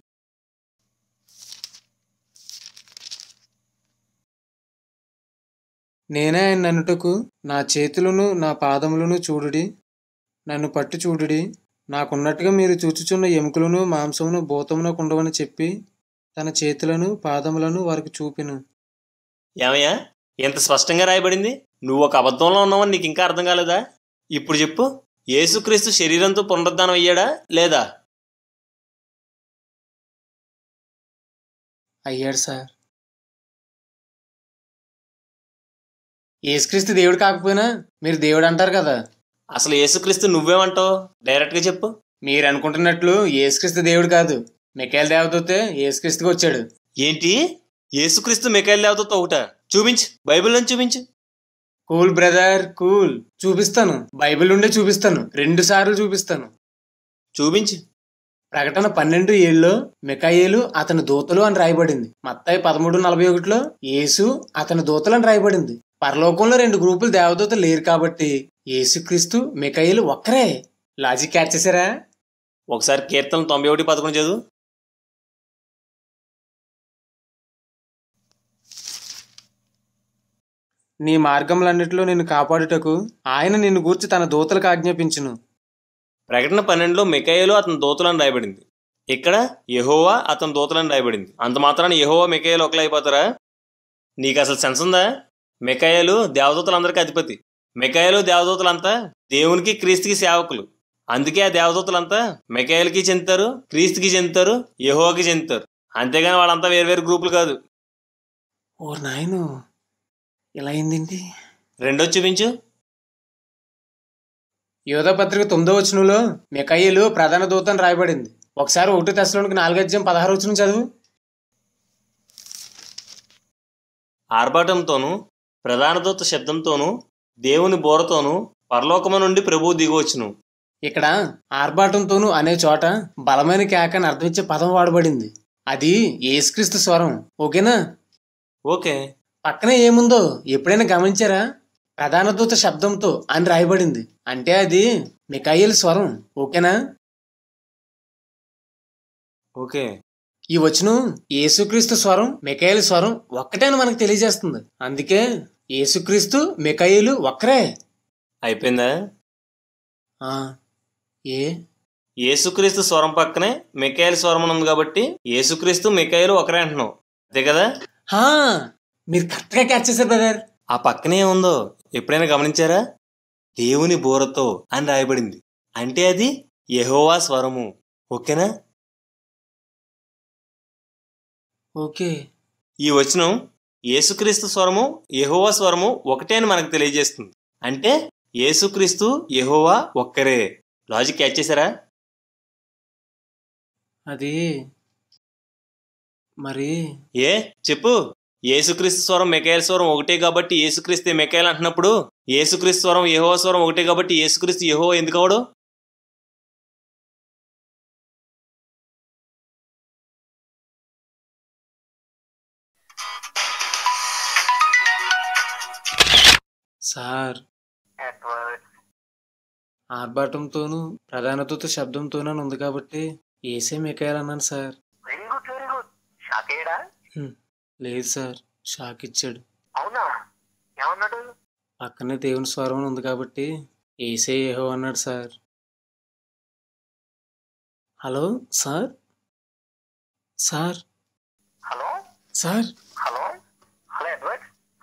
నేనే ఆయన నన్నుటకు నా చేతులను నా పాదములను చూడుడి నన్ను పట్టు చూడుడి నాకున్నట్టుగా మీరు చూచుచున్న ఎముకలను మాంసమును ఉండవని చెప్పి తన చేతులను పాదములను వారికి చూపిను ఏమయ్యా ఎంత స్పష్టంగా రాయబడింది నువ్వు ఒక అబద్ధంలో ఉన్నావని నీకు ఇంకా అర్థం కాలేదా ఇప్పుడు చెప్పు యేసుక్రీస్తు శరీరంతో పునరుద్ధానం అయ్యాడా లేదా అయ్యాడు సార్ ఏసుక్రీస్తు దేవుడు కాకపోయినా మీరు దేవుడు అంటారు కదా అసలు ఏసుక్రీస్తు నువ్వేమంటావు డైరెక్ట్గా చెప్పు మీరు అనుకుంటున్నట్లు ఏసుక్రీస్తు దేవుడు కాదు మిఖాయిల్ దేవదూతే ఏసుక్రీస్తుకి వచ్చాడు ఏంటి ఏసుక్రీస్తు మిఖాయిల్ దేవతతో ఒకట చూపించు బైబిల్ నుంచి చూపించు కూల్ బ్రదర్ కూల్ చూపిస్తాను బైబిల్ ఉండే చూపిస్తాను రెండు సార్లు చూపిస్తాను చూపించు ప్రకటన పన్నెండు ఏళ్ళలో మెకాయేలు అతని దూతలు అని రాయబడింది మత్తాయి పదమూడు నలభై ఒకటిలో యేసు అతని దూతలు అని రాయబడింది పరలోకంలో రెండు గ్రూపులు దేవదూతలు లేరు కాబట్టి యేసుక్రీస్తు మికయిలు ఒక్కరే లాజిక్ క్యాచ్ చేశారా ఒకసారి కీర్తన తొంభై ఒకటి పదకొండు చదువు నీ మార్గములన్నిటిలో నిన్ను కాపాడుటకు ఆయన నిన్ను గూర్చి తన దూతలకు ఆజ్ఞాపించును ప్రకటన పన్నెండులో మికయలు అతని దూతలను రాయబడింది ఇక్కడ యహోవా అతని దూతలను రాయబడింది అంత మాత్రాన యహోవా మికయలు ఒకలైపోతారా నీకు అసలు సెన్స్ ఉందా మికాయలు దేవదూతలందరికీ అధిపతి మికాయలు దేవదూతలంతా దేవునికి క్రీస్తుకి సేవకులు అందుకే ఆ దేవదూతలంతా మికాయలకి చెందుతారు క్రీస్తుకి చెందుతారు యహోకి చెందుతారు అంతేగాని వాళ్ళంతా వేరు గ్రూపులు కాదు ఓ నాయను ఇలా అయిందేంటి రెండో చూపించు యోధా పత్రిక తొమ్మిదో వచనంలో మికాయిలు ప్రధాన దూతను రాయబడింది ఒకసారి ఒకటి తెశలోనికి నాలుగజ్యం పదహారు వచ్చిన చదువు ఆర్భాటంతోనూ ప్రధానదూత శబ్దంతోనూ దేవుని బోరతోనూ పరలోకము నుండి ప్రభువు దిగవచ్చును ఇక్కడ ఆర్భాటంతోనూ అనే చోట బలమైన కేకని అర్థమిచ్చే పదం వాడబడింది అది ఏసుక్రీస్తు స్వరం ఓకేనా ఓకే పక్కనే ఏముందో ఎప్పుడైనా గమనించారా ప్రధాన దూత శబ్దంతో అని రాయబడింది అంటే అది మికాయిల్ స్వరం ఓకేనా ఓకే ఈ వచనం యేసుక్రీస్తు స్వరం మికాయిల స్వరం ఒక్కటే అని మనకు తెలియజేస్తుంది అందుకే యేసుక్రీస్తు మికాయిలు ఒక్కరే అయిపోయిందా ఏ యేసుక్రీస్తు స్వరం పక్కనే మికాయిల స్వరం ఉంది కాబట్టి యేసుక్రీస్తు మికాయిలు ఒకరే అంటున్నావు అంతే కదా హా మీరు కరెక్ట్గా క్యాచ్ చేశారు బ్రదర్ ఆ పక్కనే ఉందో ఎప్పుడైనా గమనించారా దేవుని బోరతో అని రాయబడింది అంటే అది యహోవా స్వరము ఓకేనా ఓకే ఈ వచనం యేసుక్రీస్తు స్వరము యహోవా స్వరము ఒకటే అని మనకు తెలియజేస్తుంది అంటే యేసుక్రీస్తు యహోవా ఒక్కరే లాజిక్ క్యాచ్ చేశారా అది మరి ఏ చెప్పు యేసుక్రీస్తు స్వరం మెకాయల స్వరం ఒకటే కాబట్టి యేసుక్రీస్తే మెకాయల్ అంటున్నప్పుడు యేసుక్రీస్తు స్వరం యహోవా స్వరం ఒకటే కాబట్టి యేసుక్రీస్తు యహోవా ఎందుకు అవడు సార్ ఆర్భాటంతోనూ ప్రధానతతో శబ్దంతోనూ ఉంది కాబట్టి ఏసే మెక్కాయాలన్నాను సార్ లేదు సార్ షాక్ ఇచ్చాడు అవునా పక్కనే దేవుని స్వరం ఉంది కాబట్టి ఏసే ఏహో అన్నాడు sir hello sir sir hello sir hello hello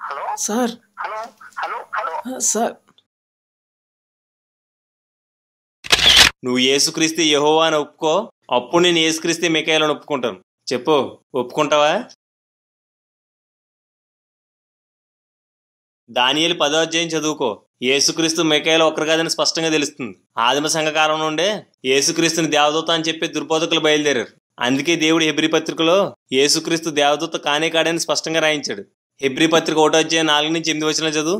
hello sir hello hello sir నువ్వు ఏసుక్రీస్తు యహోవా అని ఒప్పుకో అప్పుడు నేను ఏసుక్రీస్తు అని ఒప్పుకుంటాను చెప్పు ఒప్పుకుంటావా దానియలు పదో అధ్యాయం చదువుకో ఏసుక్రీస్తు మికాయలు ఒక్కరు కాదని స్పష్టంగా తెలుస్తుంది ఆదిమ సంఘకాలం నుండే ఏసుక్రీస్తుని దేవదూత అని చెప్పి దుర్బోధకులు బయలుదేరారు అందుకే దేవుడు హెబ్రి పత్రికలో ఏసుక్రీస్తు దేవదూత కానే కాడని స్పష్టంగా రాయించాడు హెబ్రి పత్రిక ఒకటో అధ్యాయం నాలుగు నుంచి ఎనిమిది వచ్చిన చదువు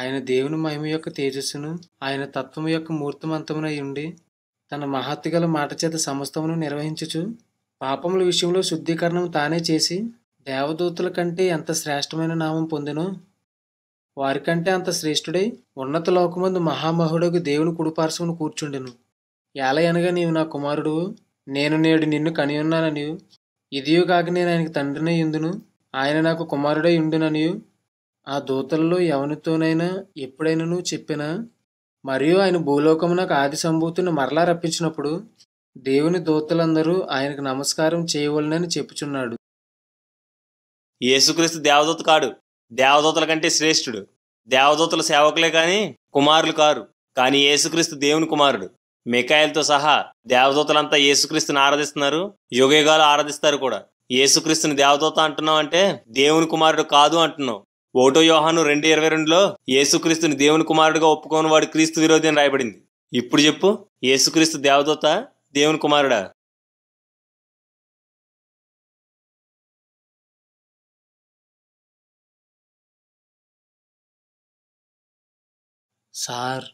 ఆయన దేవుని మహిమ యొక్క తేజస్సును ఆయన తత్వము యొక్క మూర్తమంతమునై ఉండి తన మహత్తుగల మాట చేత సమస్తమును నిర్వహించుచు పాపముల విషయంలో శుద్ధీకరణం తానే చేసి దేవదూతుల కంటే ఎంత శ్రేష్టమైన నామం పొందినో వారికంటే అంత శ్రేష్ఠుడై ఉన్నత లోకమందు మహామహుడకు దేవుని కుడిపార్శ్వను కూర్చుండెను అనగా నీవు నా కుమారుడు నేను నేడు నిన్ను కనియున్నాననియు ఇదియు కాక నేను ఆయనకి తండ్రినై ఉందును ఆయన నాకు కుమారుడై ఉండుననియు ఆ దూతలలో ఎవనితోనైనా ఎప్పుడైనను చెప్పినా మరియు ఆయన భూలోకమునకు ఆది సంభూతిని మరలా రప్పించినప్పుడు దేవుని దూతలందరూ ఆయనకు నమస్కారం చేయవలనని చెప్పుచున్నాడు యేసుక్రీస్తు దేవదూత కాడు దేవదూతల కంటే శ్రేష్ఠుడు దేవదూతల సేవకులే కాని కుమారులు కారు కానీ యేసుక్రీస్తు దేవుని కుమారుడు మెకాయలతో సహా దేవదూతలంతా యేసుక్రీస్తుని ఆరాధిస్తున్నారు యుగయుగాలు ఆరాధిస్తారు కూడా యేసుక్రీస్తుని దేవదూత అంటున్నావు అంటే దేవుని కుమారుడు కాదు అంటున్నావు ఒకటో యోహాను రెండు ఇరవై రెండులో యేసుక్రీస్తుని దేవుని కుమారుడిగా ఒప్పుకోని వాడు క్రీస్తు విరోధి అని రాయబడింది ఇప్పుడు చెప్పు యేసుక్రీస్తు దేవదూత దేవుని కుమారుడా సార్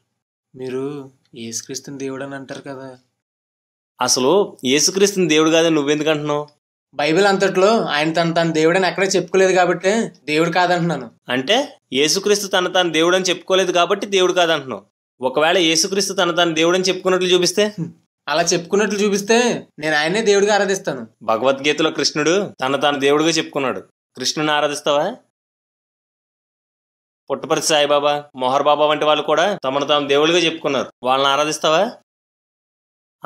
మీరు యేసుక్రీస్తుని దేవుడు అని అంటారు కదా అసలు యేసుక్రీస్తుని దేవుడు కాదని నువ్వెందుకు అంటున్నావు బైబిల్ అంతట్లో ఆయన తన తన దేవుడని ఎక్కడే చెప్పుకోలేదు కాబట్టి దేవుడు కాదంటున్నాను అంటే యేసుక్రీస్తు తన దేవుడు దేవుడని చెప్పుకోలేదు కాబట్టి దేవుడు కాదంటున్నావు ఒకవేళ యేసుక్రీస్తు తన తన దేవుడని చెప్పుకున్నట్లు చూపిస్తే అలా చెప్పుకున్నట్లు చూపిస్తే నేను ఆయనే దేవుడిగా ఆరాధిస్తాను భగవద్గీతలో కృష్ణుడు తన తన దేవుడిగా చెప్పుకున్నాడు కృష్ణుని ఆరాధిస్తావా పుట్టపర్తి సాయిబాబా మొహర్ బాబా వంటి వాళ్ళు కూడా తమను తాము దేవుడిగా చెప్పుకున్నారు వాళ్ళని ఆరాధిస్తావా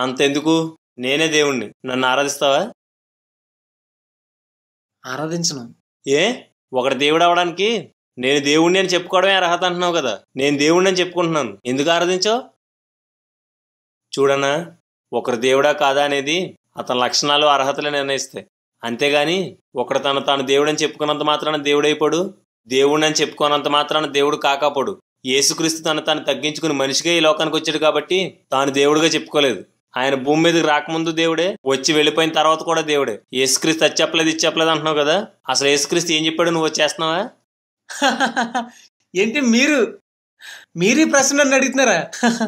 అంతెందుకు నేనే దేవుణ్ణి నన్ను ఆరాధిస్తావా ఆరాధించను ఏ ఒకటి దేవుడు అవడానికి నేను దేవుణ్ణి అని చెప్పుకోవడమే అర్హత అంటున్నావు కదా నేను దేవుణ్ణి అని చెప్పుకుంటున్నాను ఎందుకు ఆరాధించో చూడనా ఒకరు దేవుడా కాదా అనేది అతని లక్షణాలు అర్హతలు నిర్ణయిస్తాయి అంతేగాని ఒకడు తను తాను దేవుడని చెప్పుకున్నంత మాత్రాన దేవుడైపోడు దేవుణ్ణి అని చెప్పుకున్నంత మాత్రాన దేవుడు కాకపోడు యేసుక్రీస్తు తను తాను తగ్గించుకుని మనిషిగా ఈ లోకానికి వచ్చాడు కాబట్టి తాను దేవుడిగా చెప్పుకోలేదు ఆయన భూమి మీదకి రాకముందు దేవుడే వచ్చి వెళ్ళిపోయిన తర్వాత కూడా దేవుడే ఏసుక్రీస్తు అది చెప్పలేదు ఇది చెప్పలేదు అంటున్నావు కదా అసలు యేసుక్రీస్తు ఏం చెప్పాడు నువ్వు వచ్చేస్తున్నావా ఏంటి మీరు మీరు ఈ ప్రశ్న నన్ను అడుగుతున్నారా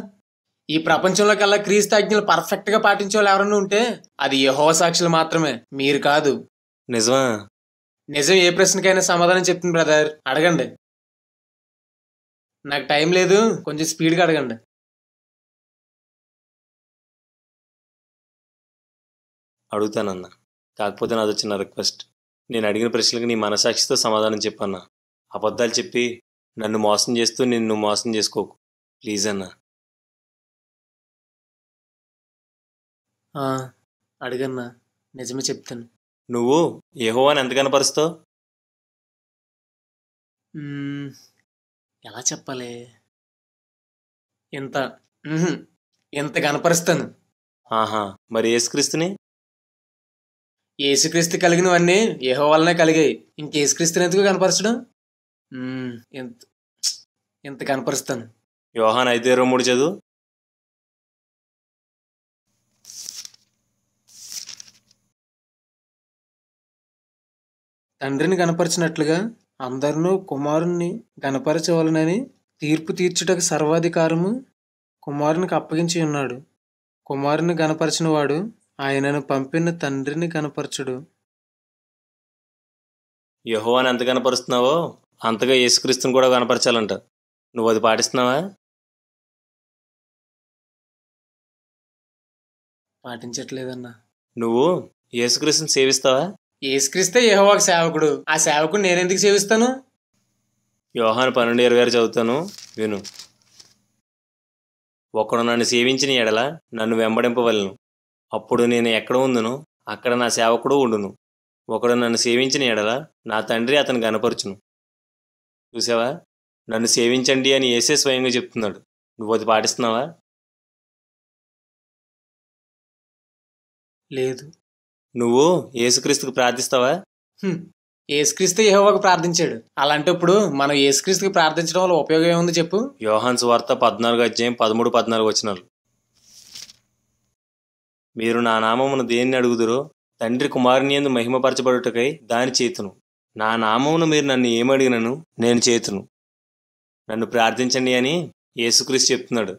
ఈ ప్రపంచంలో కల్లా క్రీస్తు ఆజ్ఞలు పర్ఫెక్ట్ గా పాటించేవాళ్ళు ఎవరన్నా ఉంటే అది యహో సాక్షులు మాత్రమే మీరు కాదు నిజమా నిజం ఏ ప్రశ్నకైనా సమాధానం చెప్తుంది బ్రదర్ అడగండి నాకు టైం లేదు కొంచెం స్పీడ్గా అడగండి అడుగుతానన్న కాకపోతే నాది వచ్చిన రిక్వెస్ట్ నేను అడిగిన ప్రశ్నలకు నీ మనసాక్షితో సమాధానం చెప్పన్నా అబద్ధాలు చెప్పి నన్ను మోసం చేస్తూ నిన్ను మోసం చేసుకోకు ప్లీజ్ అన్న అడిగన్నా నిజమే చెప్తాను నువ్వు ఏహో అని ఎంత కనపరుస్తావు ఎలా చెప్పాలి ఇంత ఇంత కనపరుస్తాను ఆహా మరి ఏసుక్రీస్తుని ఏసుక్రీస్తు కలిగినవన్నీ ఏహో వలనే కలిగాయి ఇంకేసుక్రీస్తుని ఎందుకు కనపరచడం ఇంత ఇంత కనపరుస్తాను యోహాన్ ఐదు ఇరవై మూడు చదువు తండ్రిని కనపరిచినట్లుగా అందరినూ కుమారుణ్ణి కనపరచవలనని తీర్పు తీర్చుటకు సర్వాధికారము కుమారునికి అప్పగించి ఉన్నాడు కుమారుని గనపరిచిన వాడు ఆయనను పంపిన తండ్రిని కనపరచుడు యహోవాని ఎంత కనపరుస్తున్నావో అంతగా యేసుక్రీస్తుని కూడా కనపరచాలంట నువ్వు అది పాటిస్తున్నావా పాటించట్లేదన్నా నువ్వు యేసుక్రీస్తుని సేవిస్తావా యేసుక్రీస్తే యహోవాకి సేవకుడు ఆ సేవకుడు నేనెందుకు సేవిస్తాను యోహాను పన్నెండు ఇరవై ఆరు చదువుతాను విను ఒకడు నన్ను సేవించిన ఎడల నన్ను వెంబడింపవలను అప్పుడు నేను ఎక్కడ ఉందును అక్కడ నా సేవకుడు ఉండును ఒకడు నన్ను సేవించిన ఎడల నా తండ్రి అతను గనపరుచును చూసావా నన్ను సేవించండి అని ఏసే స్వయంగా చెప్తున్నాడు నువ్వు అది పాటిస్తున్నావా లేదు నువ్వు ఏసుక్రీస్తుకు ప్రార్థిస్తావా ఏసుక్రీస్తు యహోవాకు ప్రార్థించాడు అలాంటప్పుడు మనం ఏసుక్రీస్తుకి ప్రార్థించడం వల్ల ఉపయోగం ఏముంది చెప్పు యోహాన్స్ వార్త పద్నాలుగు అధ్యాయం పదమూడు పద్నాలుగు వచ్చినాలు మీరు నా నామమును దేన్ని అడుగుదురో తండ్రి కుమారుని ఎందు మహిమపరచబడుటకై దాని చేతును నా నామమును మీరు నన్ను ఏమడిగినను నేను చేతును నన్ను ప్రార్థించండి అని యేసుక్రీస్ చెప్తున్నాడు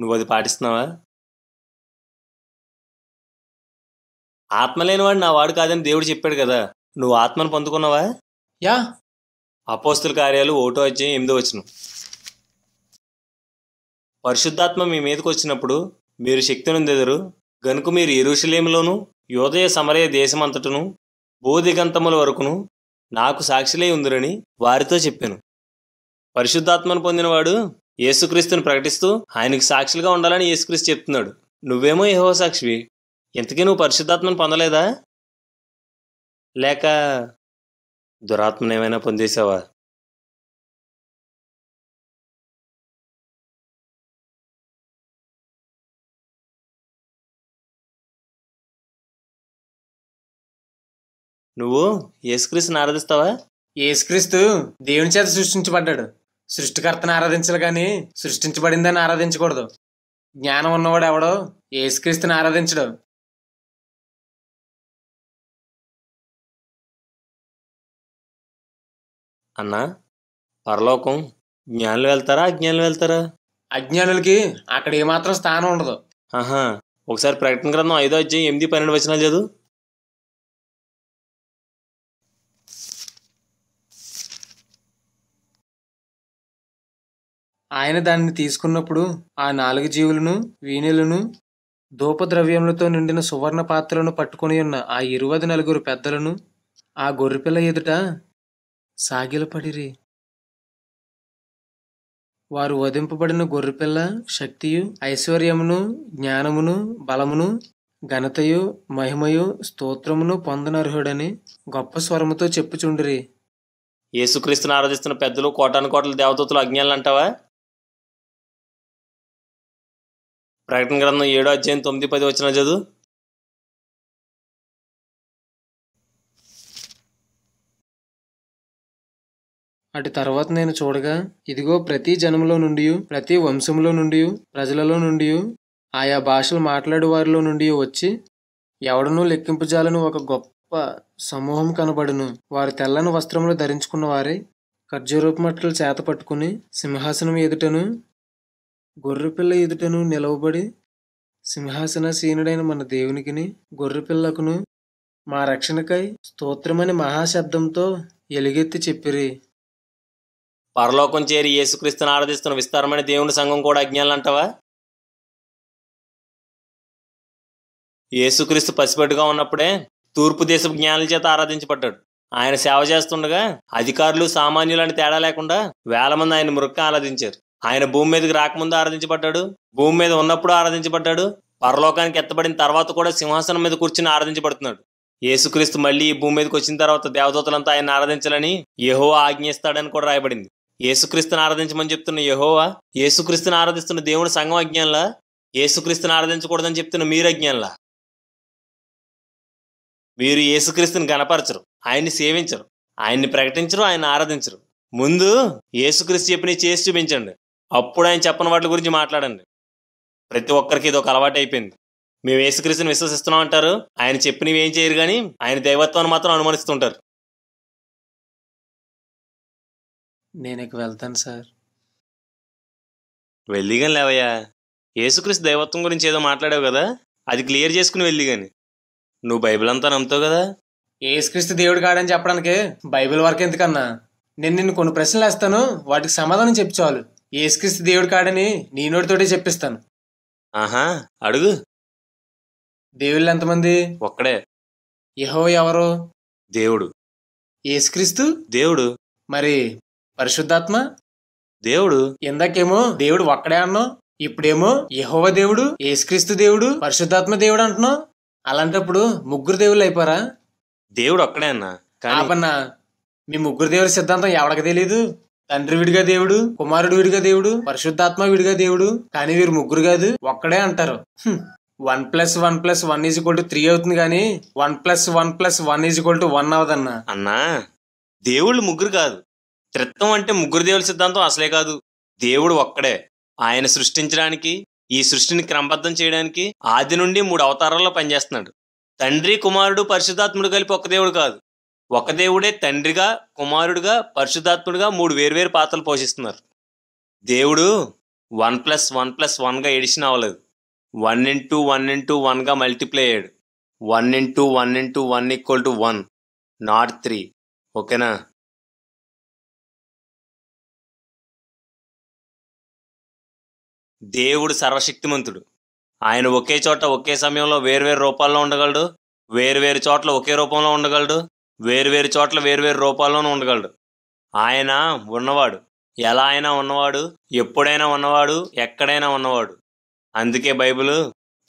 నువ్వు అది పాటిస్తున్నావా ఆత్మ లేనివాడు నా వాడు కాదని దేవుడు చెప్పాడు కదా నువ్వు ఆత్మను పొందుకున్నావా యా అపోస్తుల కార్యాలు ఓటో వచ్చి ఎనిమిదో వచ్చిన పరిశుద్ధాత్మ మీ మీదకి వచ్చినప్పుడు మీరు శక్తిని ఎదురు గనుక మీరు ఎరుషలేములోను యోదయ సమరయ దేశమంతటను బోధిగంతముల వరకును నాకు సాక్షిలై ఉందిరని వారితో చెప్పాను పరిశుద్ధాత్మను పొందినవాడు యేసుక్రీస్తుని ప్రకటిస్తూ ఆయనకు సాక్షులుగా ఉండాలని యేసుక్రీస్తు చెప్తున్నాడు నువ్వేమో ఏహో సాక్షివి ఇంతకీ నువ్వు పరిశుద్ధాత్మను పొందలేదా లేక దురాత్మనేమైనా ఏమైనా పొందేశావా నువ్వు యేసుక్రీస్తుని ఆరాధిస్తావా యేసుక్రీస్తు దేవుని చేత సృష్టించబడ్డాడు సృష్టికర్తను ఆరాధించాలి కానీ సృష్టించబడిందని ఆరాధించకూడదు జ్ఞానం ఉన్నవాడు ఎవడో యేసుక్రీస్తుని ఆరాధించడు అన్నా పరలోకం జ్ఞానులు వెళ్తారా అజ్ఞానులు వెళ్తారా అజ్ఞానులకి అక్కడ ఏమాత్రం స్థానం ఉండదు ఆహా ఒకసారి ప్రకటన గ్రంథం ఐదో అధ్యాయం ఎనిమిది పన్నెండు వచనాలు చదువు ఆయన దానిని తీసుకున్నప్పుడు ఆ నాలుగు జీవులను వీణులను ధూపద్రవ్యములతో నిండిన సువర్ణ పాత్రలను పట్టుకుని ఉన్న ఆ ఇరువది నలుగురు పెద్దలను ఆ గొర్రెపిల్ల ఎదుట సాగిలపడిరి వారు వధింపబడిన గొర్రెపిల్ల శక్తియు ఐశ్వర్యమును జ్ఞానమును బలమును ఘనతయు మహిమయు స్తోత్రమును పొందనర్హుడని గొప్ప స్వరముతో చెప్పుచుండిరి యేసుక్రీస్తుని ఆరాధిస్తున్న పెద్దలు కోటాను కోట్ల దేవదూతలు అజ్ఞానులు అంటావా ప్రకటన గ్రంథం ఏడో అధ్యాయం తొమ్మిది పది వచ్చిన చదువు అటు తర్వాత నేను చూడగా ఇదిగో ప్రతి జనములో నుండి ప్రతి వంశంలో నుండి ప్రజలలో నుండి ఆయా భాషలు మాట్లాడే వారిలో నుండి వచ్చి ఎవడనూ లెక్కింపజాలను ఒక గొప్ప సమూహం కనబడును వారు తెల్లని వస్త్రములు ధరించుకున్న వారే ఖర్జూరపు మట్టలు చేత పట్టుకుని సింహాసనం ఎదుటను గొర్రెపిల్ల ఎదుటను నిలవబడి సీనుడైన మన దేవునికిని గొర్రెపిల్లకును మా రక్షణకై స్తోత్రమని మహాశబ్దంతో ఎలుగెత్తి చెప్పిరి పరలోకం చేరి యేసుక్రీస్తుని ఆరాధిస్తున్న విస్తారమైన దేవుని సంఘం కూడా అజ్ఞానంటావా యేసుక్రీస్తు పసిపెట్టుగా ఉన్నప్పుడే తూర్పు దేశపు జ్ఞానుల చేత ఆరాధించబడ్డాడు ఆయన సేవ చేస్తుండగా అధికారులు సామాన్యులని తేడా లేకుండా వేల మంది ఆయన మృక్క ఆరాధించారు ఆయన భూమి మీదకి రాకముందు ఆరాధించబడ్డాడు భూమి మీద ఉన్నప్పుడు ఆరాధించబడ్డాడు పరలోకానికి ఎత్తబడిన తర్వాత కూడా సింహాసనం మీద కూర్చుని ఆరాధించబడుతున్నాడు యేసుక్రీస్తు మళ్ళీ ఈ భూమి మీదకి వచ్చిన తర్వాత దేవదూతలంతా ఆయన ఆరాధించాలని యహోవా ఆజ్ఞిస్తాడని కూడా రాయబడింది యేసుక్రీస్తుని ఆరాధించమని చెప్తున్న యహోవా యేసుక్రీస్తుని ఆరాధిస్తున్న దేవుని సంఘం అజ్ఞానంలా యేసుక్రీస్తుని ఆరాధించకూడదని చెప్తున్న మీరు అజ్ఞానంలా మీరు యేసుక్రీస్తుని గణపరచరు ఆయన్ని సేవించరు ఆయన్ని ప్రకటించరు ఆయన ఆరాధించరు ముందు యేసుక్రీస్తు చెప్పిన చేసి చూపించండి అప్పుడు ఆయన చెప్పని వాటి గురించి మాట్లాడండి ప్రతి ఒక్కరికి ఇది ఒక అలవాటు అయిపోయింది మేము యేసుక్రీస్తుని విశ్వసిస్తున్నాం అంటారు ఆయన చెప్పినవి ఏం చేయరు కానీ ఆయన దైవత్వాన్ని మాత్రం అనుమానిస్తుంటారు నేను ఇక వెళ్తాను సార్ వెళ్ళి కానీ లేవయ్యా యేసుక్రీస్తు దైవత్వం గురించి ఏదో మాట్లాడావు కదా అది క్లియర్ చేసుకుని వెళ్ళి కానీ నువ్వు బైబిల్ అంతా నమ్ముతావు కదా యేసుక్రీస్తు దేవుడు కాడని చెప్పడానికి బైబిల్ వరకు ఎందుకన్నా నేను నిన్ను కొన్ని ప్రశ్నలు వేస్తాను వాటికి సమాధానం చెప్పు చాలు ఏసుక్రీస్తు దేవుడు కాడని నీ నోటితోటే చెప్పిస్తాను ఆహా అడుగు దేవుళ్ళు ఎంతమంది ఒక్కడే యహో ఎవరు దేవుడు ఏసుక్రీస్తు దేవుడు మరి పరిశుద్ధాత్మ దేవుడు ఇందాకేమో దేవుడు ఒక్కడే అన్నావు ఇప్పుడేమో యహోవ దేవుడు ఏసుక్రీస్తు దేవుడు పరిశుద్ధాత్మ దేవుడు అంటున్నావు అలాంటప్పుడు ముగ్గురు దేవుళ్ళు అయిపోరా దేవుడు ఒక్కడే అన్నా కాపన్నా మీ ముగ్గురు దేవుడి సిద్ధాంతం ఎవరికి తెలీదు తండ్రి విడిగా దేవుడు కుమారుడు విడిగా దేవుడు పరిశుద్ధాత్మ విడిగా దేవుడు కానీ వీరు ముగ్గురు కాదు ఒక్కడే అంటారు one plus one plus one is equal to three అవుతుంది కానీ one plus one plus one is equal to one అవదన్నా అన్నా దేవుళ్ళు ముగ్గురు కాదు త్రిత్వం అంటే ముగ్గురు దేవుల సిద్ధాంతం అసలే కాదు దేవుడు ఒక్కడే ఆయన సృష్టించడానికి ఈ సృష్టిని క్రమబద్ధం చేయడానికి ఆది నుండి మూడు అవతారాల్లో పనిచేస్తున్నాడు తండ్రి కుమారుడు పరిశుద్ధాత్ముడు కలిపి ఒక్క దేవుడు కాదు ఒక దేవుడే తండ్రిగా కుమారుడుగా పరిశుధాత్ముడుగా మూడు వేర్వేరు పాత్రలు పోషిస్తున్నారు దేవుడు వన్ ప్లస్ వన్ ప్లస్ వన్గా ఎడిషన్ అవ్వలేదు వన్ ఇంటూ వన్ ఇంటూ వన్గా మల్టిప్లై అయ్యాడు one into one into one equal to one not three ఓకేనా దేవుడు సర్వశక్తిమంతుడు ఆయన ఒకే చోట ఒకే సమయంలో వేర్వేరు రూపాల్లో ఉండగలడు వేరు చోట్ల ఒకే రూపంలో ఉండగలడు వేరువేరు చోట్ల వేరువేరు రూపాల్లోనూ ఉండగలడు ఆయన ఉన్నవాడు ఎలా అయినా ఉన్నవాడు ఎప్పుడైనా ఉన్నవాడు ఎక్కడైనా ఉన్నవాడు అందుకే బైబుల్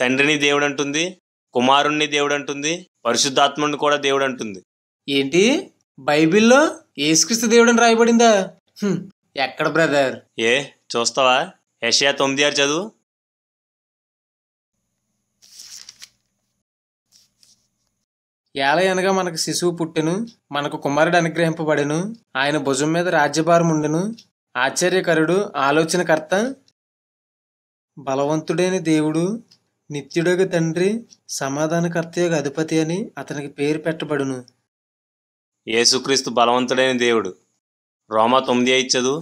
తండ్రిని దేవుడు అంటుంది కుమారుణ్ణి దేవుడు అంటుంది పరిశుద్ధాత్ముడిని కూడా దేవుడు అంటుంది ఏంటి బైబిల్లో ఏసుక్రీస్తు దేవుడు అని రాయబడిందా ఎక్కడ బ్రదర్ ఏ చూస్తావా యషయా తొమ్మిది ఆరు చదువు ఏలయనగా మనకు శిశువు పుట్టెను మనకు కుమారుడు అనుగ్రహింపబడెను ఆయన భుజం మీద రాజ్యభారం ఉండెను ఆశ్చర్యకరుడు ఆలోచనకర్త బలవంతుడైన దేవుడు నిత్యుడగ తండ్రి సమాధానకర్తయోగ అధిపతి అని అతనికి పేరు పెట్టబడును యేసుక్రీస్తు బలవంతుడైన దేవుడు రోమా తొమ్మిది అయిచ్చదు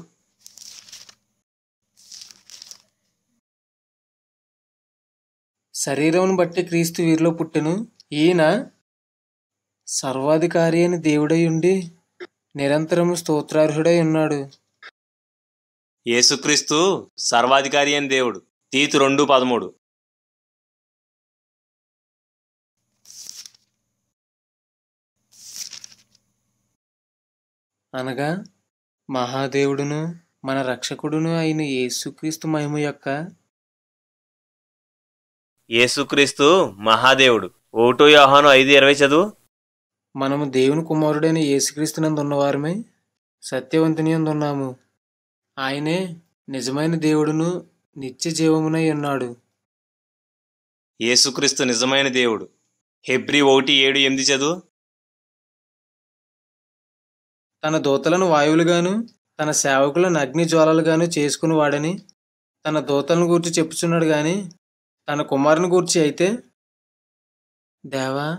శరీరమును బట్టి క్రీస్తు వీరిలో పుట్టెను ఈయన సర్వాధికారి అని దేవుడై ఉండి నిరంతరము స్తోత్రార్హుడై ఉన్నాడు యేసుక్రీస్తు సర్వాధికారి అని దేవుడు తీతు రెండు పదమూడు అనగా మహాదేవుడును మన రక్షకుడును అయిన యేసుక్రీస్తు మహిమ యొక్క యేసుక్రీస్తు మహాదేవుడు ఓటో యోహాను ఐదు ఇరవై చదువు మనము దేవుని కుమారుడైన యేసుక్రీస్తునందు ఉన్నవారమై సత్యవంతుని ఉన్నాము ఆయనే నిజమైన దేవుడును నిత్య జీవమునై ఉన్నాడు యేసుక్రీస్తు నిజమైన దేవుడు హెబ్రి ఒకటి ఏడు ఎనిమిది చదువు తన దూతలను వాయువులుగాను తన సేవకులను అగ్ని జ్వాలలుగాను చేసుకుని వాడని తన దూతలను గూర్చి చెప్పుచున్నాడు కానీ తన కుమారుని గూర్చి అయితే దేవా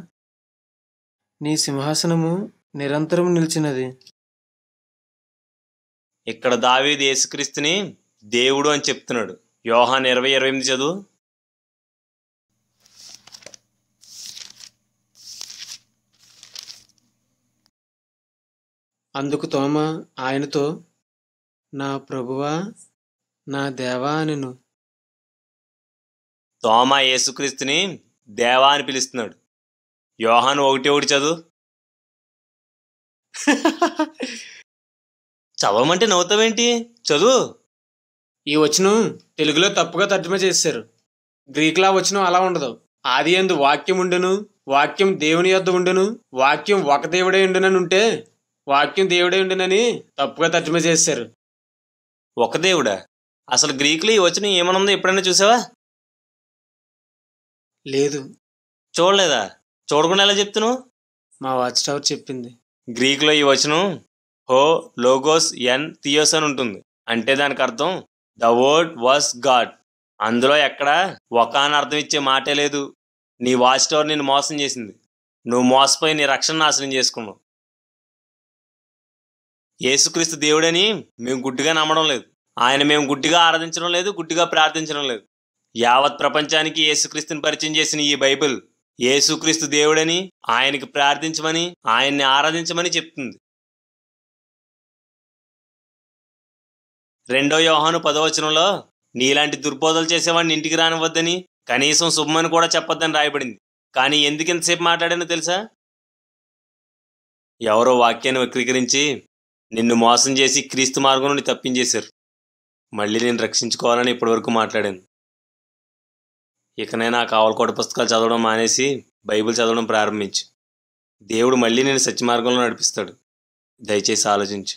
నీ సింహాసనము నిరంతరం నిలిచినది ఇక్కడ దావేది యేసుక్రీస్తుని దేవుడు అని చెప్తున్నాడు యోహాన్ ఇరవై ఇరవై ఎనిమిది చదువు అందుకు తోమ ఆయనతో నా ప్రభువా నా దేవా అనిను తోమ యేసుక్రీస్తుని దేవా అని పిలుస్తున్నాడు యోహాన్ ఒకటి ఒకటి చదువు చదవమంటే నవ్వుతావేంటి చదువు ఈ వచనం తెలుగులో తప్పుగా తర్జుమ చేశారు గ్రీకులా వచనం అలా ఉండదు ఆది ఎందు వాక్యం ఉండును వాక్యం దేవుని యొద్ ఉండును వాక్యం ఒక దేవుడే ఉండునని ఉంటే వాక్యం దేవుడే ఉండునని తప్పుగా తర్జుమ చేశారు ఒక దేవుడా అసలు గ్రీకులు ఈ వచనం ఏమనుందో ఎప్పుడైనా చూసావా లేదు చూడలేదా చూడకుండా ఎలా చెప్తున్నావు మా వాచ్ టవర్ చెప్పింది గ్రీకులో ఈ వచనం హో లోగోస్ ఎన్ థియోస్ అని ఉంటుంది అంటే దానికి అర్థం ద వర్డ్ వాస్ గాడ్ అందులో ఎక్కడ ఒక అని అర్థం ఇచ్చే మాటే లేదు నీ వాచ్ టవర్ నిన్ను మోసం చేసింది నువ్వు మోసపోయి నీ రక్షణ నాశనం చేసుకున్నావు యేసుక్రీస్తు దేవుడని మేము గుడ్డిగా నమ్మడం లేదు ఆయన మేము గుడ్డిగా ఆరాధించడం లేదు గుడ్డిగా ప్రార్థించడం లేదు యావత్ ప్రపంచానికి యేసుక్రీస్తుని పరిచయం చేసిన ఈ బైబిల్ యేసుక్రీస్తు దేవుడని ఆయనకి ప్రార్థించమని ఆయన్ని ఆరాధించమని చెప్తుంది రెండో యోహాను పదవచనంలో నీలాంటి దుర్బోధలు చేసేవాడిని ఇంటికి రానివద్దని కనీసం శుభమని కూడా చెప్పొద్దని రాయబడింది కానీ ఎందుకు ఇంతసేపు మాట్లాడానో తెలుసా ఎవరో వాక్యాన్ని వక్రీకరించి నిన్ను మోసం చేసి క్రీస్తు మార్గం నుండి తప్పించేశారు మళ్ళీ నేను రక్షించుకోవాలని ఇప్పటివరకు మాట్లాడాను ఇకనైనా కావలకోట పుస్తకాలు చదవడం మానేసి బైబిల్ చదవడం ప్రారంభించు దేవుడు మళ్ళీ నేను సత్యమార్గంలో నడిపిస్తాడు దయచేసి ఆలోచించు